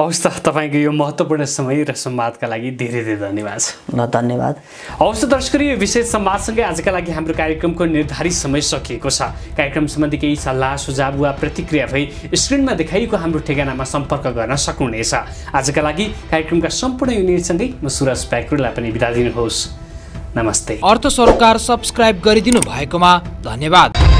हवस् त तपाईँको यो महत्त्वपूर्ण समय र संवादका लागि धेरै धेरै धन्यवाद ल धन्यवाद हवस् त दर्शकहरू यो विशेष संवादसँगै आजका लागि हाम्रो कार्यक्रमको निर्धारित समय सकिएको छ कार्यक्रम सम्बन्धी केही सल्लाह सुझाव वा प्रतिक्रिया भई स्क्रिनमा देखाइएको हाम्रो ठेगानामा सम्पर्क गर्न सक्नुहुनेछ आजका लागि कार्यक्रमका सम्पूर्ण युनिटसँगै म सुरज प्याकुरलाई पनि बिदा दिनुहोस् नमस्ते अर्थ सरकार सब्सक्राइब गरिदिनु भएकोमा धन्यवाद